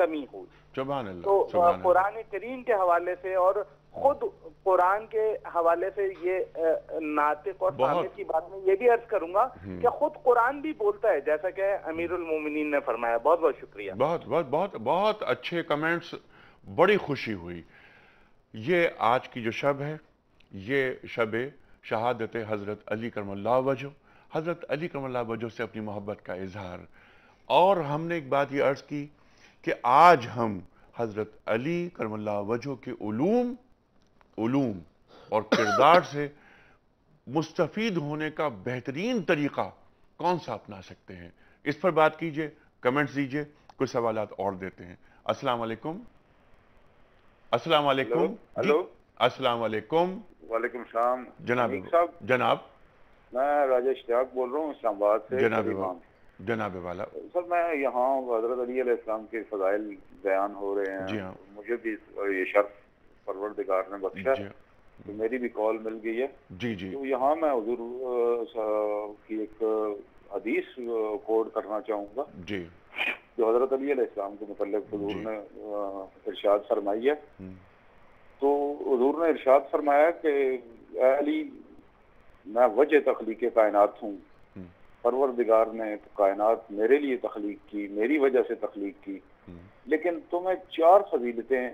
कमी हुई तो कुरान करीम के हवाले से और खुद कुरान के हवाले से ये नातिक और साबित की बात में ये भी अर्ज करूंगा हम्म। कि खुद कुरान भी बोलता है जैसा कि अमीरुल मोमिनीन ने फरमाया बहुत बहुत शुक्रिया बहुत बहुत बहुत बहुत अच्छे कमेंट्स बड़ी खुशी हुई ये आज की जो शब है ये शब शहादत हज़रत अली करमल्ला वजह हज़रत अली करमल्ला वजह से अपनी मोहब्बत का इजहार और हमने एक बात ये अर्ज़ की कि आज हम हज़रत अली करमल्ला वजह के ूम उलूम और किरदार से मुस्तफ़ होने का बेहतरीन तरीक़ा कौन सा अपना सकते हैं इस पर बात कीजिए कमेंट्स दीजिए कुछ सवाल और देते हैं अस्सलाम वालेकुम अस्सलाम वालेकुम हेलो अस्सलाम वालेकुम वालेकुम सलाम जनाब साहब जनाब मैं राजेश त्याग बोल रहा हूँ इस्लामाबाद से जनाब जनाब वाला सर मैं यहाँ हजरत अली के फ़जाइल बयान हो रहे हैं जी हाँ मुझे भी ये शर्त परवरदिगार ने बख्शा तो मेरी भी कॉल मिल गई है जी जी तो यहाँ मैं हजूर की एक हदीस कोड करना चाहूंगा जी जो हजरत अली इस्लाम के मतलब हजूर ने इरशाद फरमाई है हम्म। तो हजूर ने इरशाद फरमाया कि अली मैं वजह तखलीक कायनात हूँ हम्म। परवरदिगार ने कायनात मेरे लिए तखलीक की मेरी वजह से तखलीक की हम्म। लेकिन तुम्हें चार फजीलतें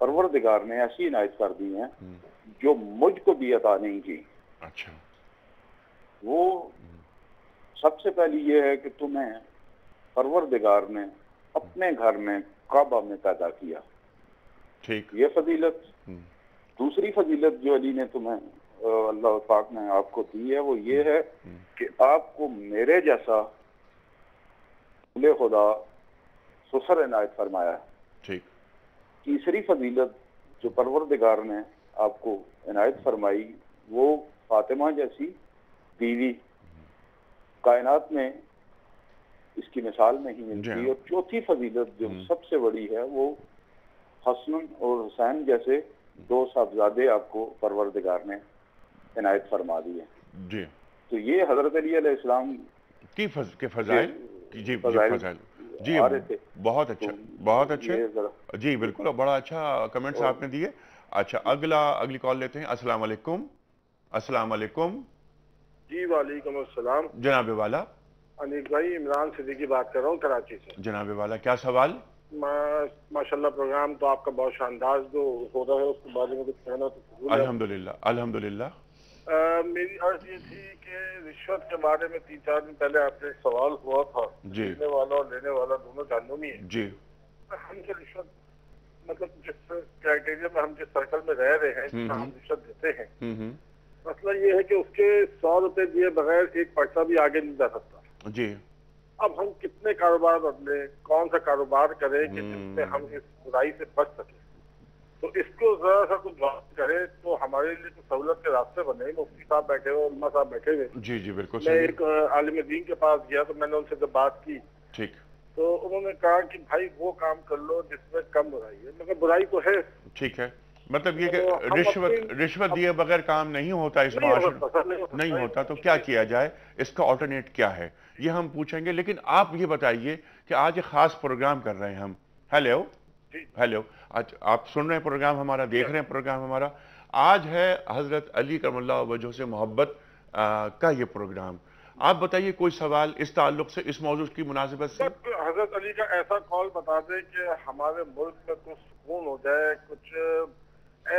परवरदिगार ने ऐसी इनायत कर दी है जो मुझको भी अता नहीं की अच्छा वो सबसे पहली ये है कि तुम्हें परवरदिगार ने अपने घर में काबा में पैदा किया ठीक ये फजीलत हम्म। दूसरी फजीलत जो अली ने तुम्हें अल्लाह पाक ने आपको दी है वो ये है हम्म। हम्म। कि आपको मेरे जैसा खुले खुदा सुसर इनायत फरमाया है ठीक तीसरी फजीलत जो परवरदिगार ने आपको इनायत फरमाई वो फातिमा जैसी बीवी कायनात में इसकी मिसाल नहीं मिलती हाँ। और चौथी फजीलत जो हम्म। सबसे बड़ी है वो हसन और हुसैन जैसे दो साहबजादे आपको परवरदिगार ने इनायत फरमा दी है तो ये हजरत अली इस्लाम की फज, के फजाइल जी, जी, फजाइल जी आ रहे थे बहुत अच्छा तो बहुत अच्छे जी बिल्कुल बड़ा अच्छा कमेंट्स आपने दिए अच्छा अगला अगली कॉल लेते हैं असलाम वालेकुम असलाम वालेकुम जी वालेकुम अस्सलाम जनाबे वाला अनिल भाई इमरान सिद्दीकी बात कर रहा हूँ कराची से जनाबे वाला क्या सवाल माशाल्लाह प्रोग्राम तो आपका बहुत शानदार जो हो रहा है उसके बारे में कुछ कहना तो अलहमदुल्ला अलहमदुल्ला मेरी अर्ज ये थी कि रिश्वत के बारे में तीन चार दिन पहले आपसे एक सवाल हुआ था लेने वाला और लेने वाला दोनों कानूनी है जी तो हम जो रिश्वत मतलब जिस क्राइटेरिया में हम जिस सर्कल में रह रहे हैं हम्म, हम हम्म। रिश्वत देते हैं हम्म, मसला ये है कि उसके सौ रुपए दिए बगैर एक पैसा भी आगे नहीं जा सकता जी अब हम कितने कारोबार बदले कौन सा कारोबार करें कि जिससे हम इस बुराई से बच सके तो इसको जरा सा कुछ बात करे तो हमारे लिए तो सहूलत के रास्ते बने मुफ्ती साहब बैठे हुए उम्मा साहब बैठे हुए जी जी बिल्कुल मैं एक आलिम दीन के पास गया तो मैंने उनसे जब बात की ठीक तो उन्होंने कहा कि भाई वो काम कर लो जिसमें कम बुराई है मतलब बुराई तो है ठीक है मतलब ये तो रिश्वत रिश्वत दिए बगैर काम नहीं होता इस नहीं, होता, नहीं होता तो क्या किया जाए इसका ऑल्टरनेट क्या है ये हम पूछेंगे लेकिन आप ये बताइए कि आज एक खास प्रोग्राम कर रहे हैं हम हेलो हेलो आज आप सुन रहे हैं प्रोग्राम हमारा देख रहे हैं प्रोग्राम हमारा आज है हज़रत अली करमल्ला वजह से मोहब्बत का ये प्रोग्राम आप बताइए कोई सवाल इस ताल्लुक से इस मौजूद की मुनासिबत से हजरत अली का ऐसा कॉल बता दें कि हमारे मुल्क में कुछ सुकून हो जाए कुछ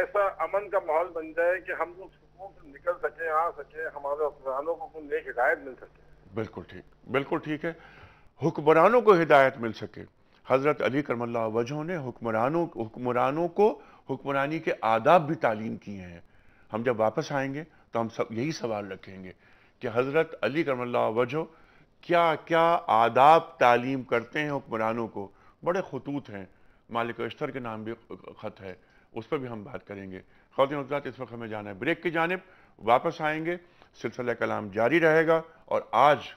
ऐसा अमन का माहौल बन जाए कि हम लोग सुकून से निकल सके आ सके हमारे हुक्मरानों को कोई नेक हिदायत मिल सके बिल्कुल ठीक बिल्कुल ठीक है हुक्मरानों को हिदायत मिल सके हज़रत अली करमल्ला वजह ने हुक्मरानों हुक्मरानों को हुक्मरानी के आदाब भी तालीम किए हैं हम जब वापस आएंगे तो हम सब यही सवाल रखेंगे कि हज़रत अली करमल्ला वजह क्या क्या आदाब तालीम करते हैं हुक्मरानों को बड़े खतूत हैं मालिक अश्तर के नाम भी ख़त है उस पर भी हम बात करेंगे खातिन हजरात इस वक्त हमें जाना है ब्रेक की जानब वापस आएंगे सिलसिला कलाम जारी रहेगा और आज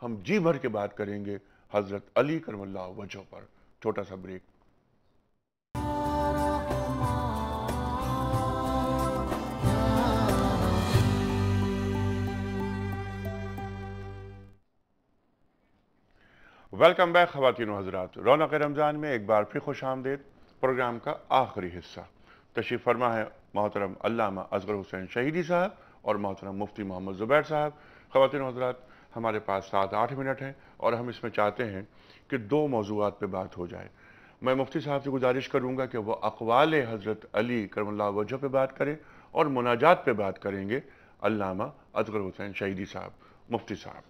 हम जी भर के बात करेंगे हज़रत अली करमल्ला वजह पर छोटा सा ब्रेक वेलकम बैक खातिन हजरात रौनक रमज़ान में एक बार फिर खुश आमदेद प्रोग्राम का आखिरी हिस्सा तशीफ़ फरमा है मोहतरम अल्लामा असगर हुसैन शहीदी साहब और मोहतरम मुफ्ती मोहम्मद ज़ुबैर साहब खातिन हजरात हमारे पास सात आठ मिनट हैं और हम इसमें चाहते हैं कि दो मौजूद पर बात हो जाए मैं मुफ्ती साहब से गुजारिश करूँगा कि वह अकवाल हज़रत अली करमल्ला वजह पर बात करें और मुनाजात पर बात करेंगे अलामा अजगर हुसैन शहीदी साहब मुफ्ती साहब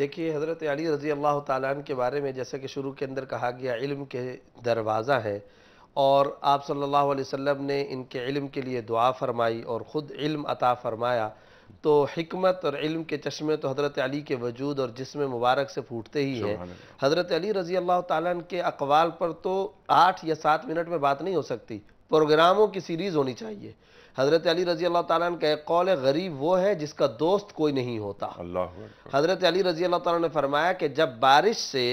देखिए हज़रत अली रज़ी अल्लाह तन के बारे में जैसे कि शुरू के अंदर कहा गया इल्म के दरवाज़ा है और आप सल्लल्लाहु अलैहि वसल्लम ने इनके इल्म के लिए दुआ फरमाई और ख़ुद इल्म अता फरमाया तो हमत और इल्म के चश्मे तो हज़रत अली के वजूद और जिसम मुबारक से फूटते ही हैं हज़रत अली रज़ी अल्लाह ताला के अकवाल पर तो आठ या सात मिनट में बात नहीं हो सकती प्रोग्रामों की सीरीज़ होनी चाहिए हज़रत अली रज़ी अल्लाह ताला का एक कौल गरीब वो है जिसका दोस्त कोई नहीं होता हज़रत अली रज़ी अल्लाह ताला ने फरमाया कि जब बारिश से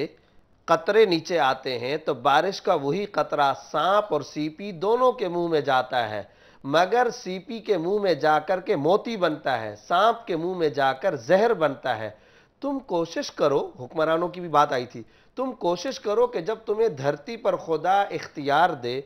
कतरे नीचे आते हैं तो बारिश का वही कतरा सांप और सीपी दोनों के मुंह में जाता है मगर सीपी के मुंह में जाकर के मोती बनता है सांप के मुंह में जाकर जहर बनता है तुम कोशिश करो हुक्मरानों की भी बात आई थी तुम कोशिश करो कि जब तुम्हें धरती पर खुदा इख्तियार दे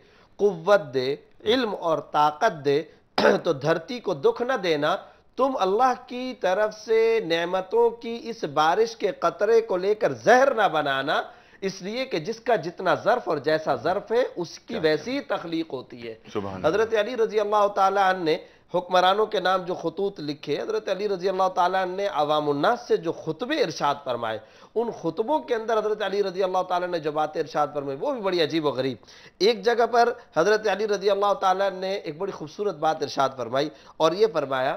कुत दे इल्म और ताकत दे तो धरती को दुख न देना तुम अल्लाह की तरफ से नेमतों की इस बारिश के कतरे को लेकर जहर ना बनाना इसलिए कि जिसका जितना ज़र्फ और जैसा ज़र्फ है उसकी वैसी तखलीक होती है हज़रत अली रजी अल्लाह तन ने हुक्मरानों के नाम जो खतूत लिखे हज़रत अली रजी अल्लाह ताला ने अवामन्नास से जो खुतबे इरशाद फरमाए उन खुतबों के अंदर हज़रत अली रजी अल्लाह ताला ने जो बातें इरशाद फरमाई वो भी बड़ी अजीब व गरीब एक जगह पर हज़रत अली रजी अल्लाह ताला ने एक बड़ी खूबसूरत बात इरशाद फरमाई और ये फरमाया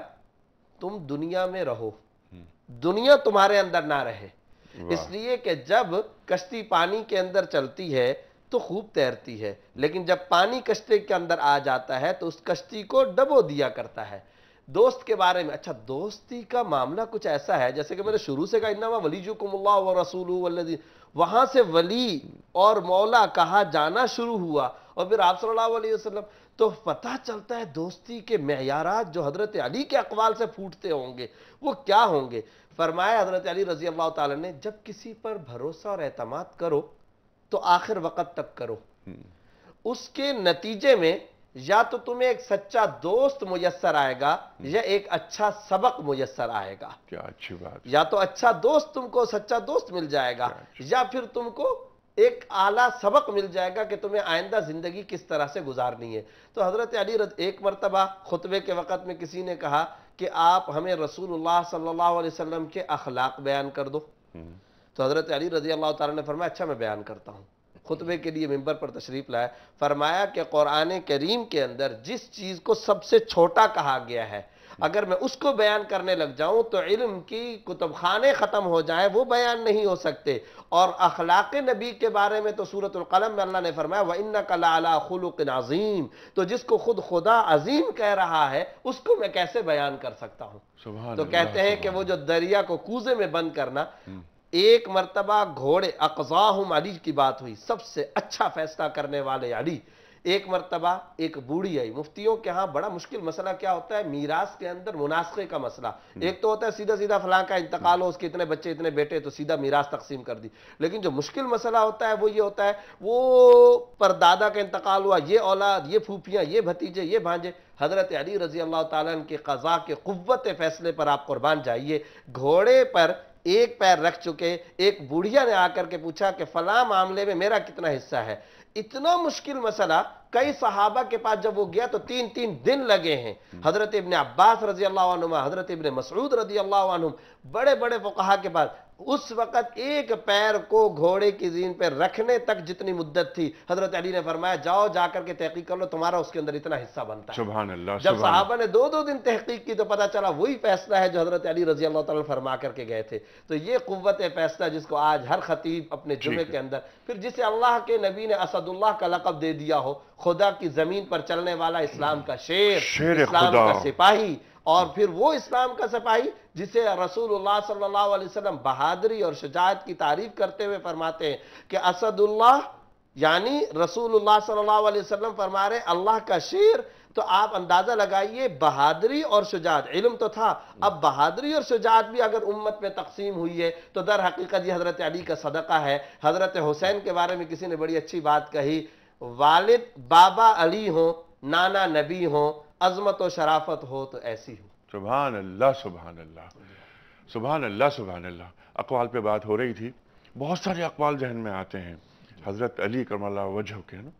तुम दुनिया में रहो हम्म। दुनिया तुम्हारे अंदर ना रहे इसलिए कि जब कश्ती पानी के अंदर चलती है तो खूब तैरती है लेकिन जब पानी कश्ती के अंदर आ जाता है तो उस कश्ती को डबो दिया करता है दोस्त के बारे में अच्छा दोस्ती का मामला कुछ ऐसा है जैसे कि मैंने शुरू से कहा इन्ना वली जुकुमल्ला व रसूल वहां से वली और मौला कहा जाना शुरू हुआ और फिर आप सल्लल्लाहु अलैहि वसल्लम तो पता चलता है दोस्ती के मैारात जो हज़रत अली के अकवाल से फूटते होंगे वो क्या होंगे फरमाया हज़रत अली रज़ी अल्लाह ने जब किसी पर भरोसा और अहतमाद करो तो आखिर वक़्त तक करो हम्म। उसके नतीजे में या तो तुम्हें एक सच्चा दोस्त मुयसर आएगा हम्म। या एक अच्छा सबक मुयसर आएगा क्या अच्छी बात या तो अच्छा दोस्त तुमको सच्चा दोस्त मिल जाएगा या फिर तुमको एक आला सबक मिल जाएगा कि तुम्हें आइंदा ज़िंदगी किस तरह से गुजारनी है तो हज़रत अली एक मरतबा ख़ुतबे के वक़्त में किसी ने कहा कि आप हमें रसूलुल्लाह सल्लल्लाहु अलैहि वसल्लम के अखलाक बयान कर दो हम्म। तो हज़रत अली रजी अल्लाह तारा ने फरमाया अच्छा मैं बयान करता हूँ खुतबे के लिए मंबर पर तशरीफ़ लाया फरमाया कि क़ुरान करीम के अंदर जिस चीज़ को सबसे छोटा कहा गया है अगर मैं उसको बयान करने लग जाऊं तो इल्म की कुतुब खाने ख़त्म हो जाए वो बयान नहीं हो सकते और अखलाक नबी के बारे में तो कलम में अल्लाह ने फरमाया व इन कला खुलुक नाजीम तो जिसको खुद खुदा अजीम कह रहा है उसको मैं कैसे बयान कर सकता हूँ तो कहते हैं कि वो जो दरिया को कूजे में बंद करना हम्म। एक मरतबा घोड़े अकजाहम अली की बात हुई सबसे अच्छा फैसला करने वाले अली एक मरतबा एक बूढ़ी आई मुफ्तियों के यहाँ बड़ा मुश्किल मसला क्या होता है मीरास के अंदर मुनासरे का मसला हम्म। एक तो होता है सीधा सीधा फलां का इंतकाल हो उसके इतने बच्चे इतने बेटे तो सीधा मीरास तकसीम कर दी लेकिन जो मुश्किल मसला होता है वो ये होता है वो परदादा का इंतकाल हुआ ये औलाद ये फूफियाँ ये भतीजे ये भांजे हज़रत अली रजी अल्लाह तन के कज़ा के क़वत फैसले पर आप कुर्बान जाइए घोड़े पर एक पैर रख चुके एक बुढ़िया ने आकर के पूछा कि फला मामले में मेरा कितना हिस्सा है इतना मुश्किल मसला कई सहाबा के पास जब वो गया तो तीन तीन दिन लगे हैं हम्म। हजरत इबन अब्बास रजी अल्लाह हजरत इबन मसरूद रजी अल्लाह बड़े बड़े फ़ुकहा के पास उस वक़्त एक पैर को घोड़े की जीन पर रखने तक जितनी मुद्दत थी हजरत अली ने फरमाया जाओ जाकर के तहकीक कर लो तुम्हारा उसके अंदर इतना हिस्सा बनता है जब साहबा ने दो दो दिन तहकीक की तो पता चला वही फैसला है जो हजरत अली रजी अल्लाह तला फरमा करके गए थे तो ये कुत फैसला जिसको आज हर खतीब अपने जुमे के अंदर फिर जिसे अल्लाह के नबी ने असदुल्लाह का लकब दे दिया हो खुदा की जमीन पर चलने वाला इस्लाम का शेर इस्लाम का सिपाही और फिर वो इस्लाम का सिपाही जिसे रसूलुल्लाह सल्लल्लाहु अलैहि वसल्लम बहादुरी और शजात की तारीफ करते हुए फरमाते हैं कि असदुल्लाह यानी रसूलुल्लाह सल्लल्लाहु अलैहि वसल्लम फरमा रहे अल्लाह का शेर तो आप अंदाज़ा लगाइए बहादुरी और शुजात इलम तो था अब बहादुरी और शुजात भी अगर उम्मत में तकसीम हुई है तो दर हकीकत ये हज़रत अली का सदका है हज़रत हुसैन के बारे में किसी ने बड़ी अच्छी बात कही वालिद बाबा अली हो नाना नबी हों अजमत और शराफत हो तो ऐसी हो सुबहान अल्लाह सुबहान अल्लाह सुबहान अल्लाह सुबहान अल्लाह अकवाल पे बात हो रही थी बहुत सारे अकवाल जहन में आते हैं हज़रत अली करमल्ला वजह के ना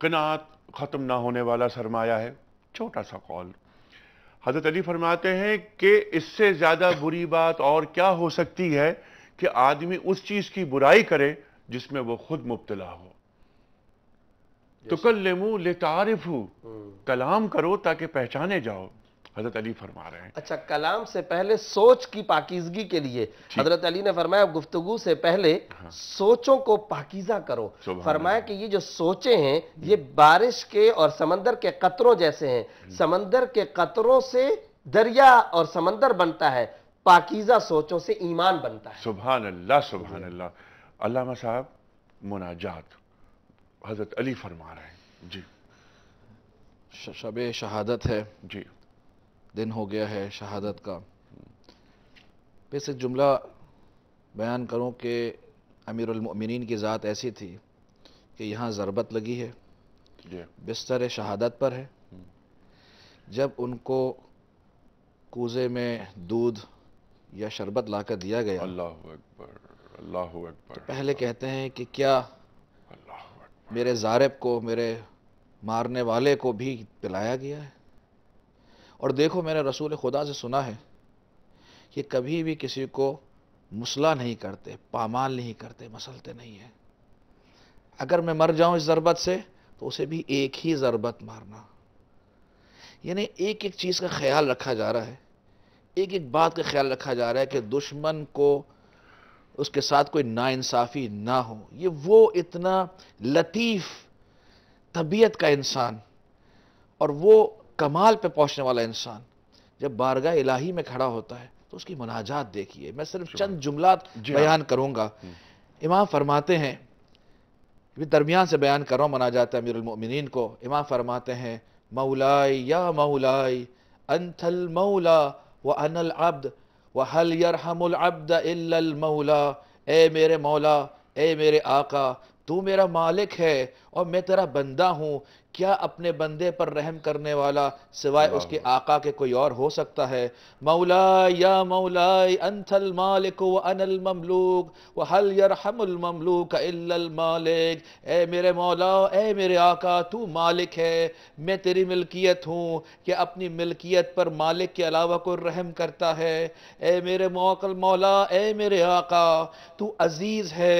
कनात ख़त्म ना होने वाला सरमाया है छोटा सा कौल हज़रत अली फरमाते हैं कि इससे ज़्यादा बुरी बात और क्या हो सकती है कि आदमी उस चीज़ की बुराई करे जिसमें वो खुद मुबतला हो तो कल लेमू ले तारिफू कलाम करो ताकि पहचाने जाओ हजरत अली फरमा रहे हैं अच्छा कलाम से पहले सोच की पाकिजगी के लिए हजरत अली ने फरमाया गुफ्तगु से पहले हाँ। सोचों को पाकिजा करो फरमाया कि ये जो सोचे हैं ये बारिश के और समंदर के कतरों जैसे हैं हम्म। समंदर के कतरों से दरिया और समंदर बनता है पाकिजा सोचों से ईमान बनता है सुबह अल्लाह सुबह अल्लाह साहब मुनाजात हज़रत अली फरमा रहे हैं जी शब शहादत है जी दिन हो गया है शहादत का बस एक जुमला बयान करूं कि अमीरमिन की ज़ात ऐसी थी कि यहाँ ज़रबत लगी है बिस्तर शहादत पर है हम्म। जब उनको कूजे में दूध या शरबत लाकर दिया गया अल्लाह अकबर अल्लाह अकबर तो पहले कहते हैं कि क्या मेरे जारब को मेरे मारने वाले को भी पिलाया गया है और देखो मैंने रसूल खुदा से सुना है कि कभी भी किसी को मसला नहीं करते पामाल नहीं करते मसलते नहीं हैं अगर मैं मर जाऊं इस ज़रबत से तो उसे भी एक ही ज़रबत मारना यानी एक एक चीज़ का ख्याल रखा जा रहा है एक एक बात का ख्याल रखा जा रहा है कि दुश्मन को उसके साथ कोई नाइंसाफ़ी ना हो ये वो इतना लतीफ़ तबीयत का इंसान और वो कमाल पे पहुंचने वाला इंसान जब बारगा इलाही में खड़ा होता है तो उसकी मुनाजात देखिए मैं सिर्फ चंद जुमलात हाँ। बयान करूँगा हम्म। इमाम फरमाते हैं दरमियान से बयान कर रहा हूँ मनाजात अमीरमिन को इमाम फरमाते हैं मौलाई या मौलाई अनथल मौला व अनल अब्द वहल यरहमुल अब्द इल्लल ए मेरे मौला ए मेरे आका तू मेरा मालिक है और मैं तेरा बंदा हूँ क्या अपने बंदे पर रहम करने वाला सिवाय उसके आका के कोई और हो सकता है मौला या मौलाई अनथल मालिक व अनल ममलूक व हल यरहमुल ममलूक इल्लल मालिक ए मेरे मौला ए मेरे आका तू मालिक है मैं तेरी मिल्कियत हूँ कि अपनी मिल्कियत पर मालिक के अलावा कोई रहम करता है ए मेरे मौकल मौला ए मेरे आका तू अजीज़ है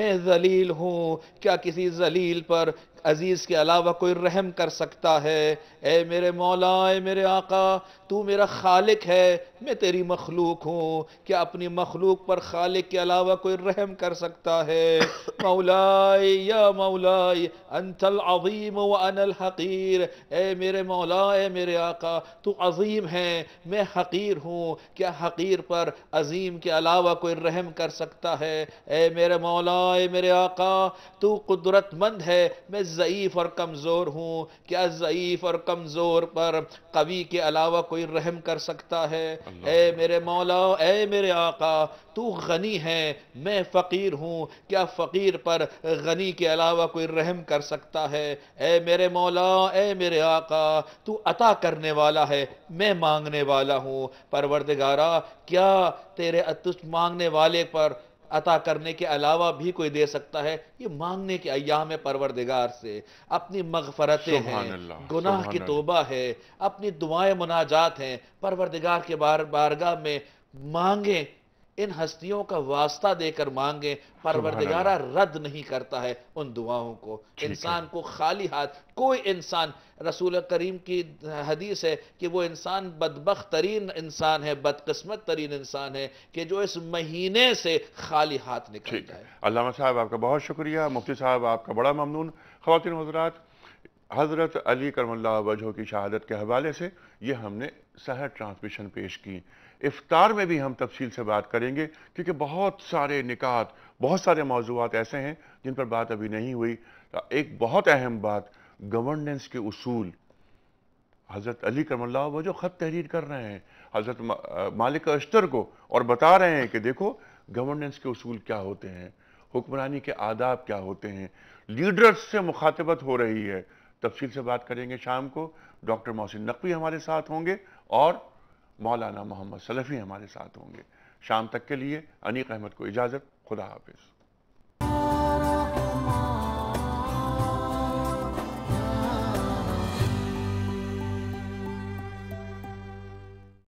मैं जलील हूँ क्या किसी जलील पर अज़ीज़ के अलावा कोई रहम कर सकता है ए मेरे मौला ए मेरे आका तू मेरा खालिक है मैं तेरी मखलूक हूँ क्या अपनी मखलूक पर खालिक के अलावा कोई रहम कर सकता है मौलाए या मौलाए अंतल अजीम व अनल हकीर ए मेरे मौला ए मेरे आका तू अजीम है मैं हकीर हूँ क्या हकीर पर अजीम के अलावा कोई रहम कर सकता है ए मेरे मौलाए मेरे आका तू कुदरतमंद है मैं ज़ईफ़ और कमज़ोर हूँ क्या ज़ईफ़ और कमज़ोर पर कवि के अलावा कोई रहम कर सकता है ए मेरे मौला ए मेरे आका तू गनी है मैं फ़कीर हूँ क्या फ़कीर पर गनी के अलावा कोई रहम कर सकता है ए मेरे मौला ए मेरे आका तू अता करने वाला है मैं मांगने वाला हूँ परवरदगारा क्या तेरे तुझ मांगने वाले पर अता करने के अलावा भी कोई दे सकता है ये मांगने के अयाम परवरदिगार से अपनी मगफरतें हैं गुनाह की तोबा है अपनी दुआएं मुनाजात हैं परवरदिगार के बार बारगाह में मांगें इन हस्तियों का वास्ता देकर मांगे परवरदिगारा रद्द नहीं करता है उन दुआओं को इंसान को खाली हाथ कोई इंसान रसूल करीम की हदीस है कि वो इंसान बदबख तरीन इंसान है बदकस्मत तरीन इंसान है कि जो इस महीने से खाली हाथ निकल जाए अल्लाह साहब आपका बहुत शुक्रिया मुफ्ती साहब आपका बड़ा ममनून खातिन हजरात हज़रत अली करमल्ला वजह की शहादत के हवाले से ये हमने सहर ट्रांसमिशन पेश की इफ्तार में भी हम तफसील से बात करेंगे क्योंकि बहुत सारे निकात बहुत सारे मौजूद ऐसे हैं जिन पर बात अभी नहीं हुई तो एक बहुत अहम बात गवर्नेंस के असूल हज़रत अली करमल्ला वह जो ख़त तहरीर कर रहे हैं हज़रत मालिक अश्तर को और बता रहे हैं कि देखो गवर्नेंस के असूल क्या होते हैं हुक्मरानी के आदाब क्या होते हैं लीडर्स से मुखातबत हो रही है तफसील से बात करेंगे शाम को डॉक्टर मोहसिन नकवी हमारे साथ होंगे और मौलाना मोहम्मद सलफ़ी हमारे साथ होंगे शाम तक के लिए अनीक अहमद को इजाज़त खुदा हाफिज़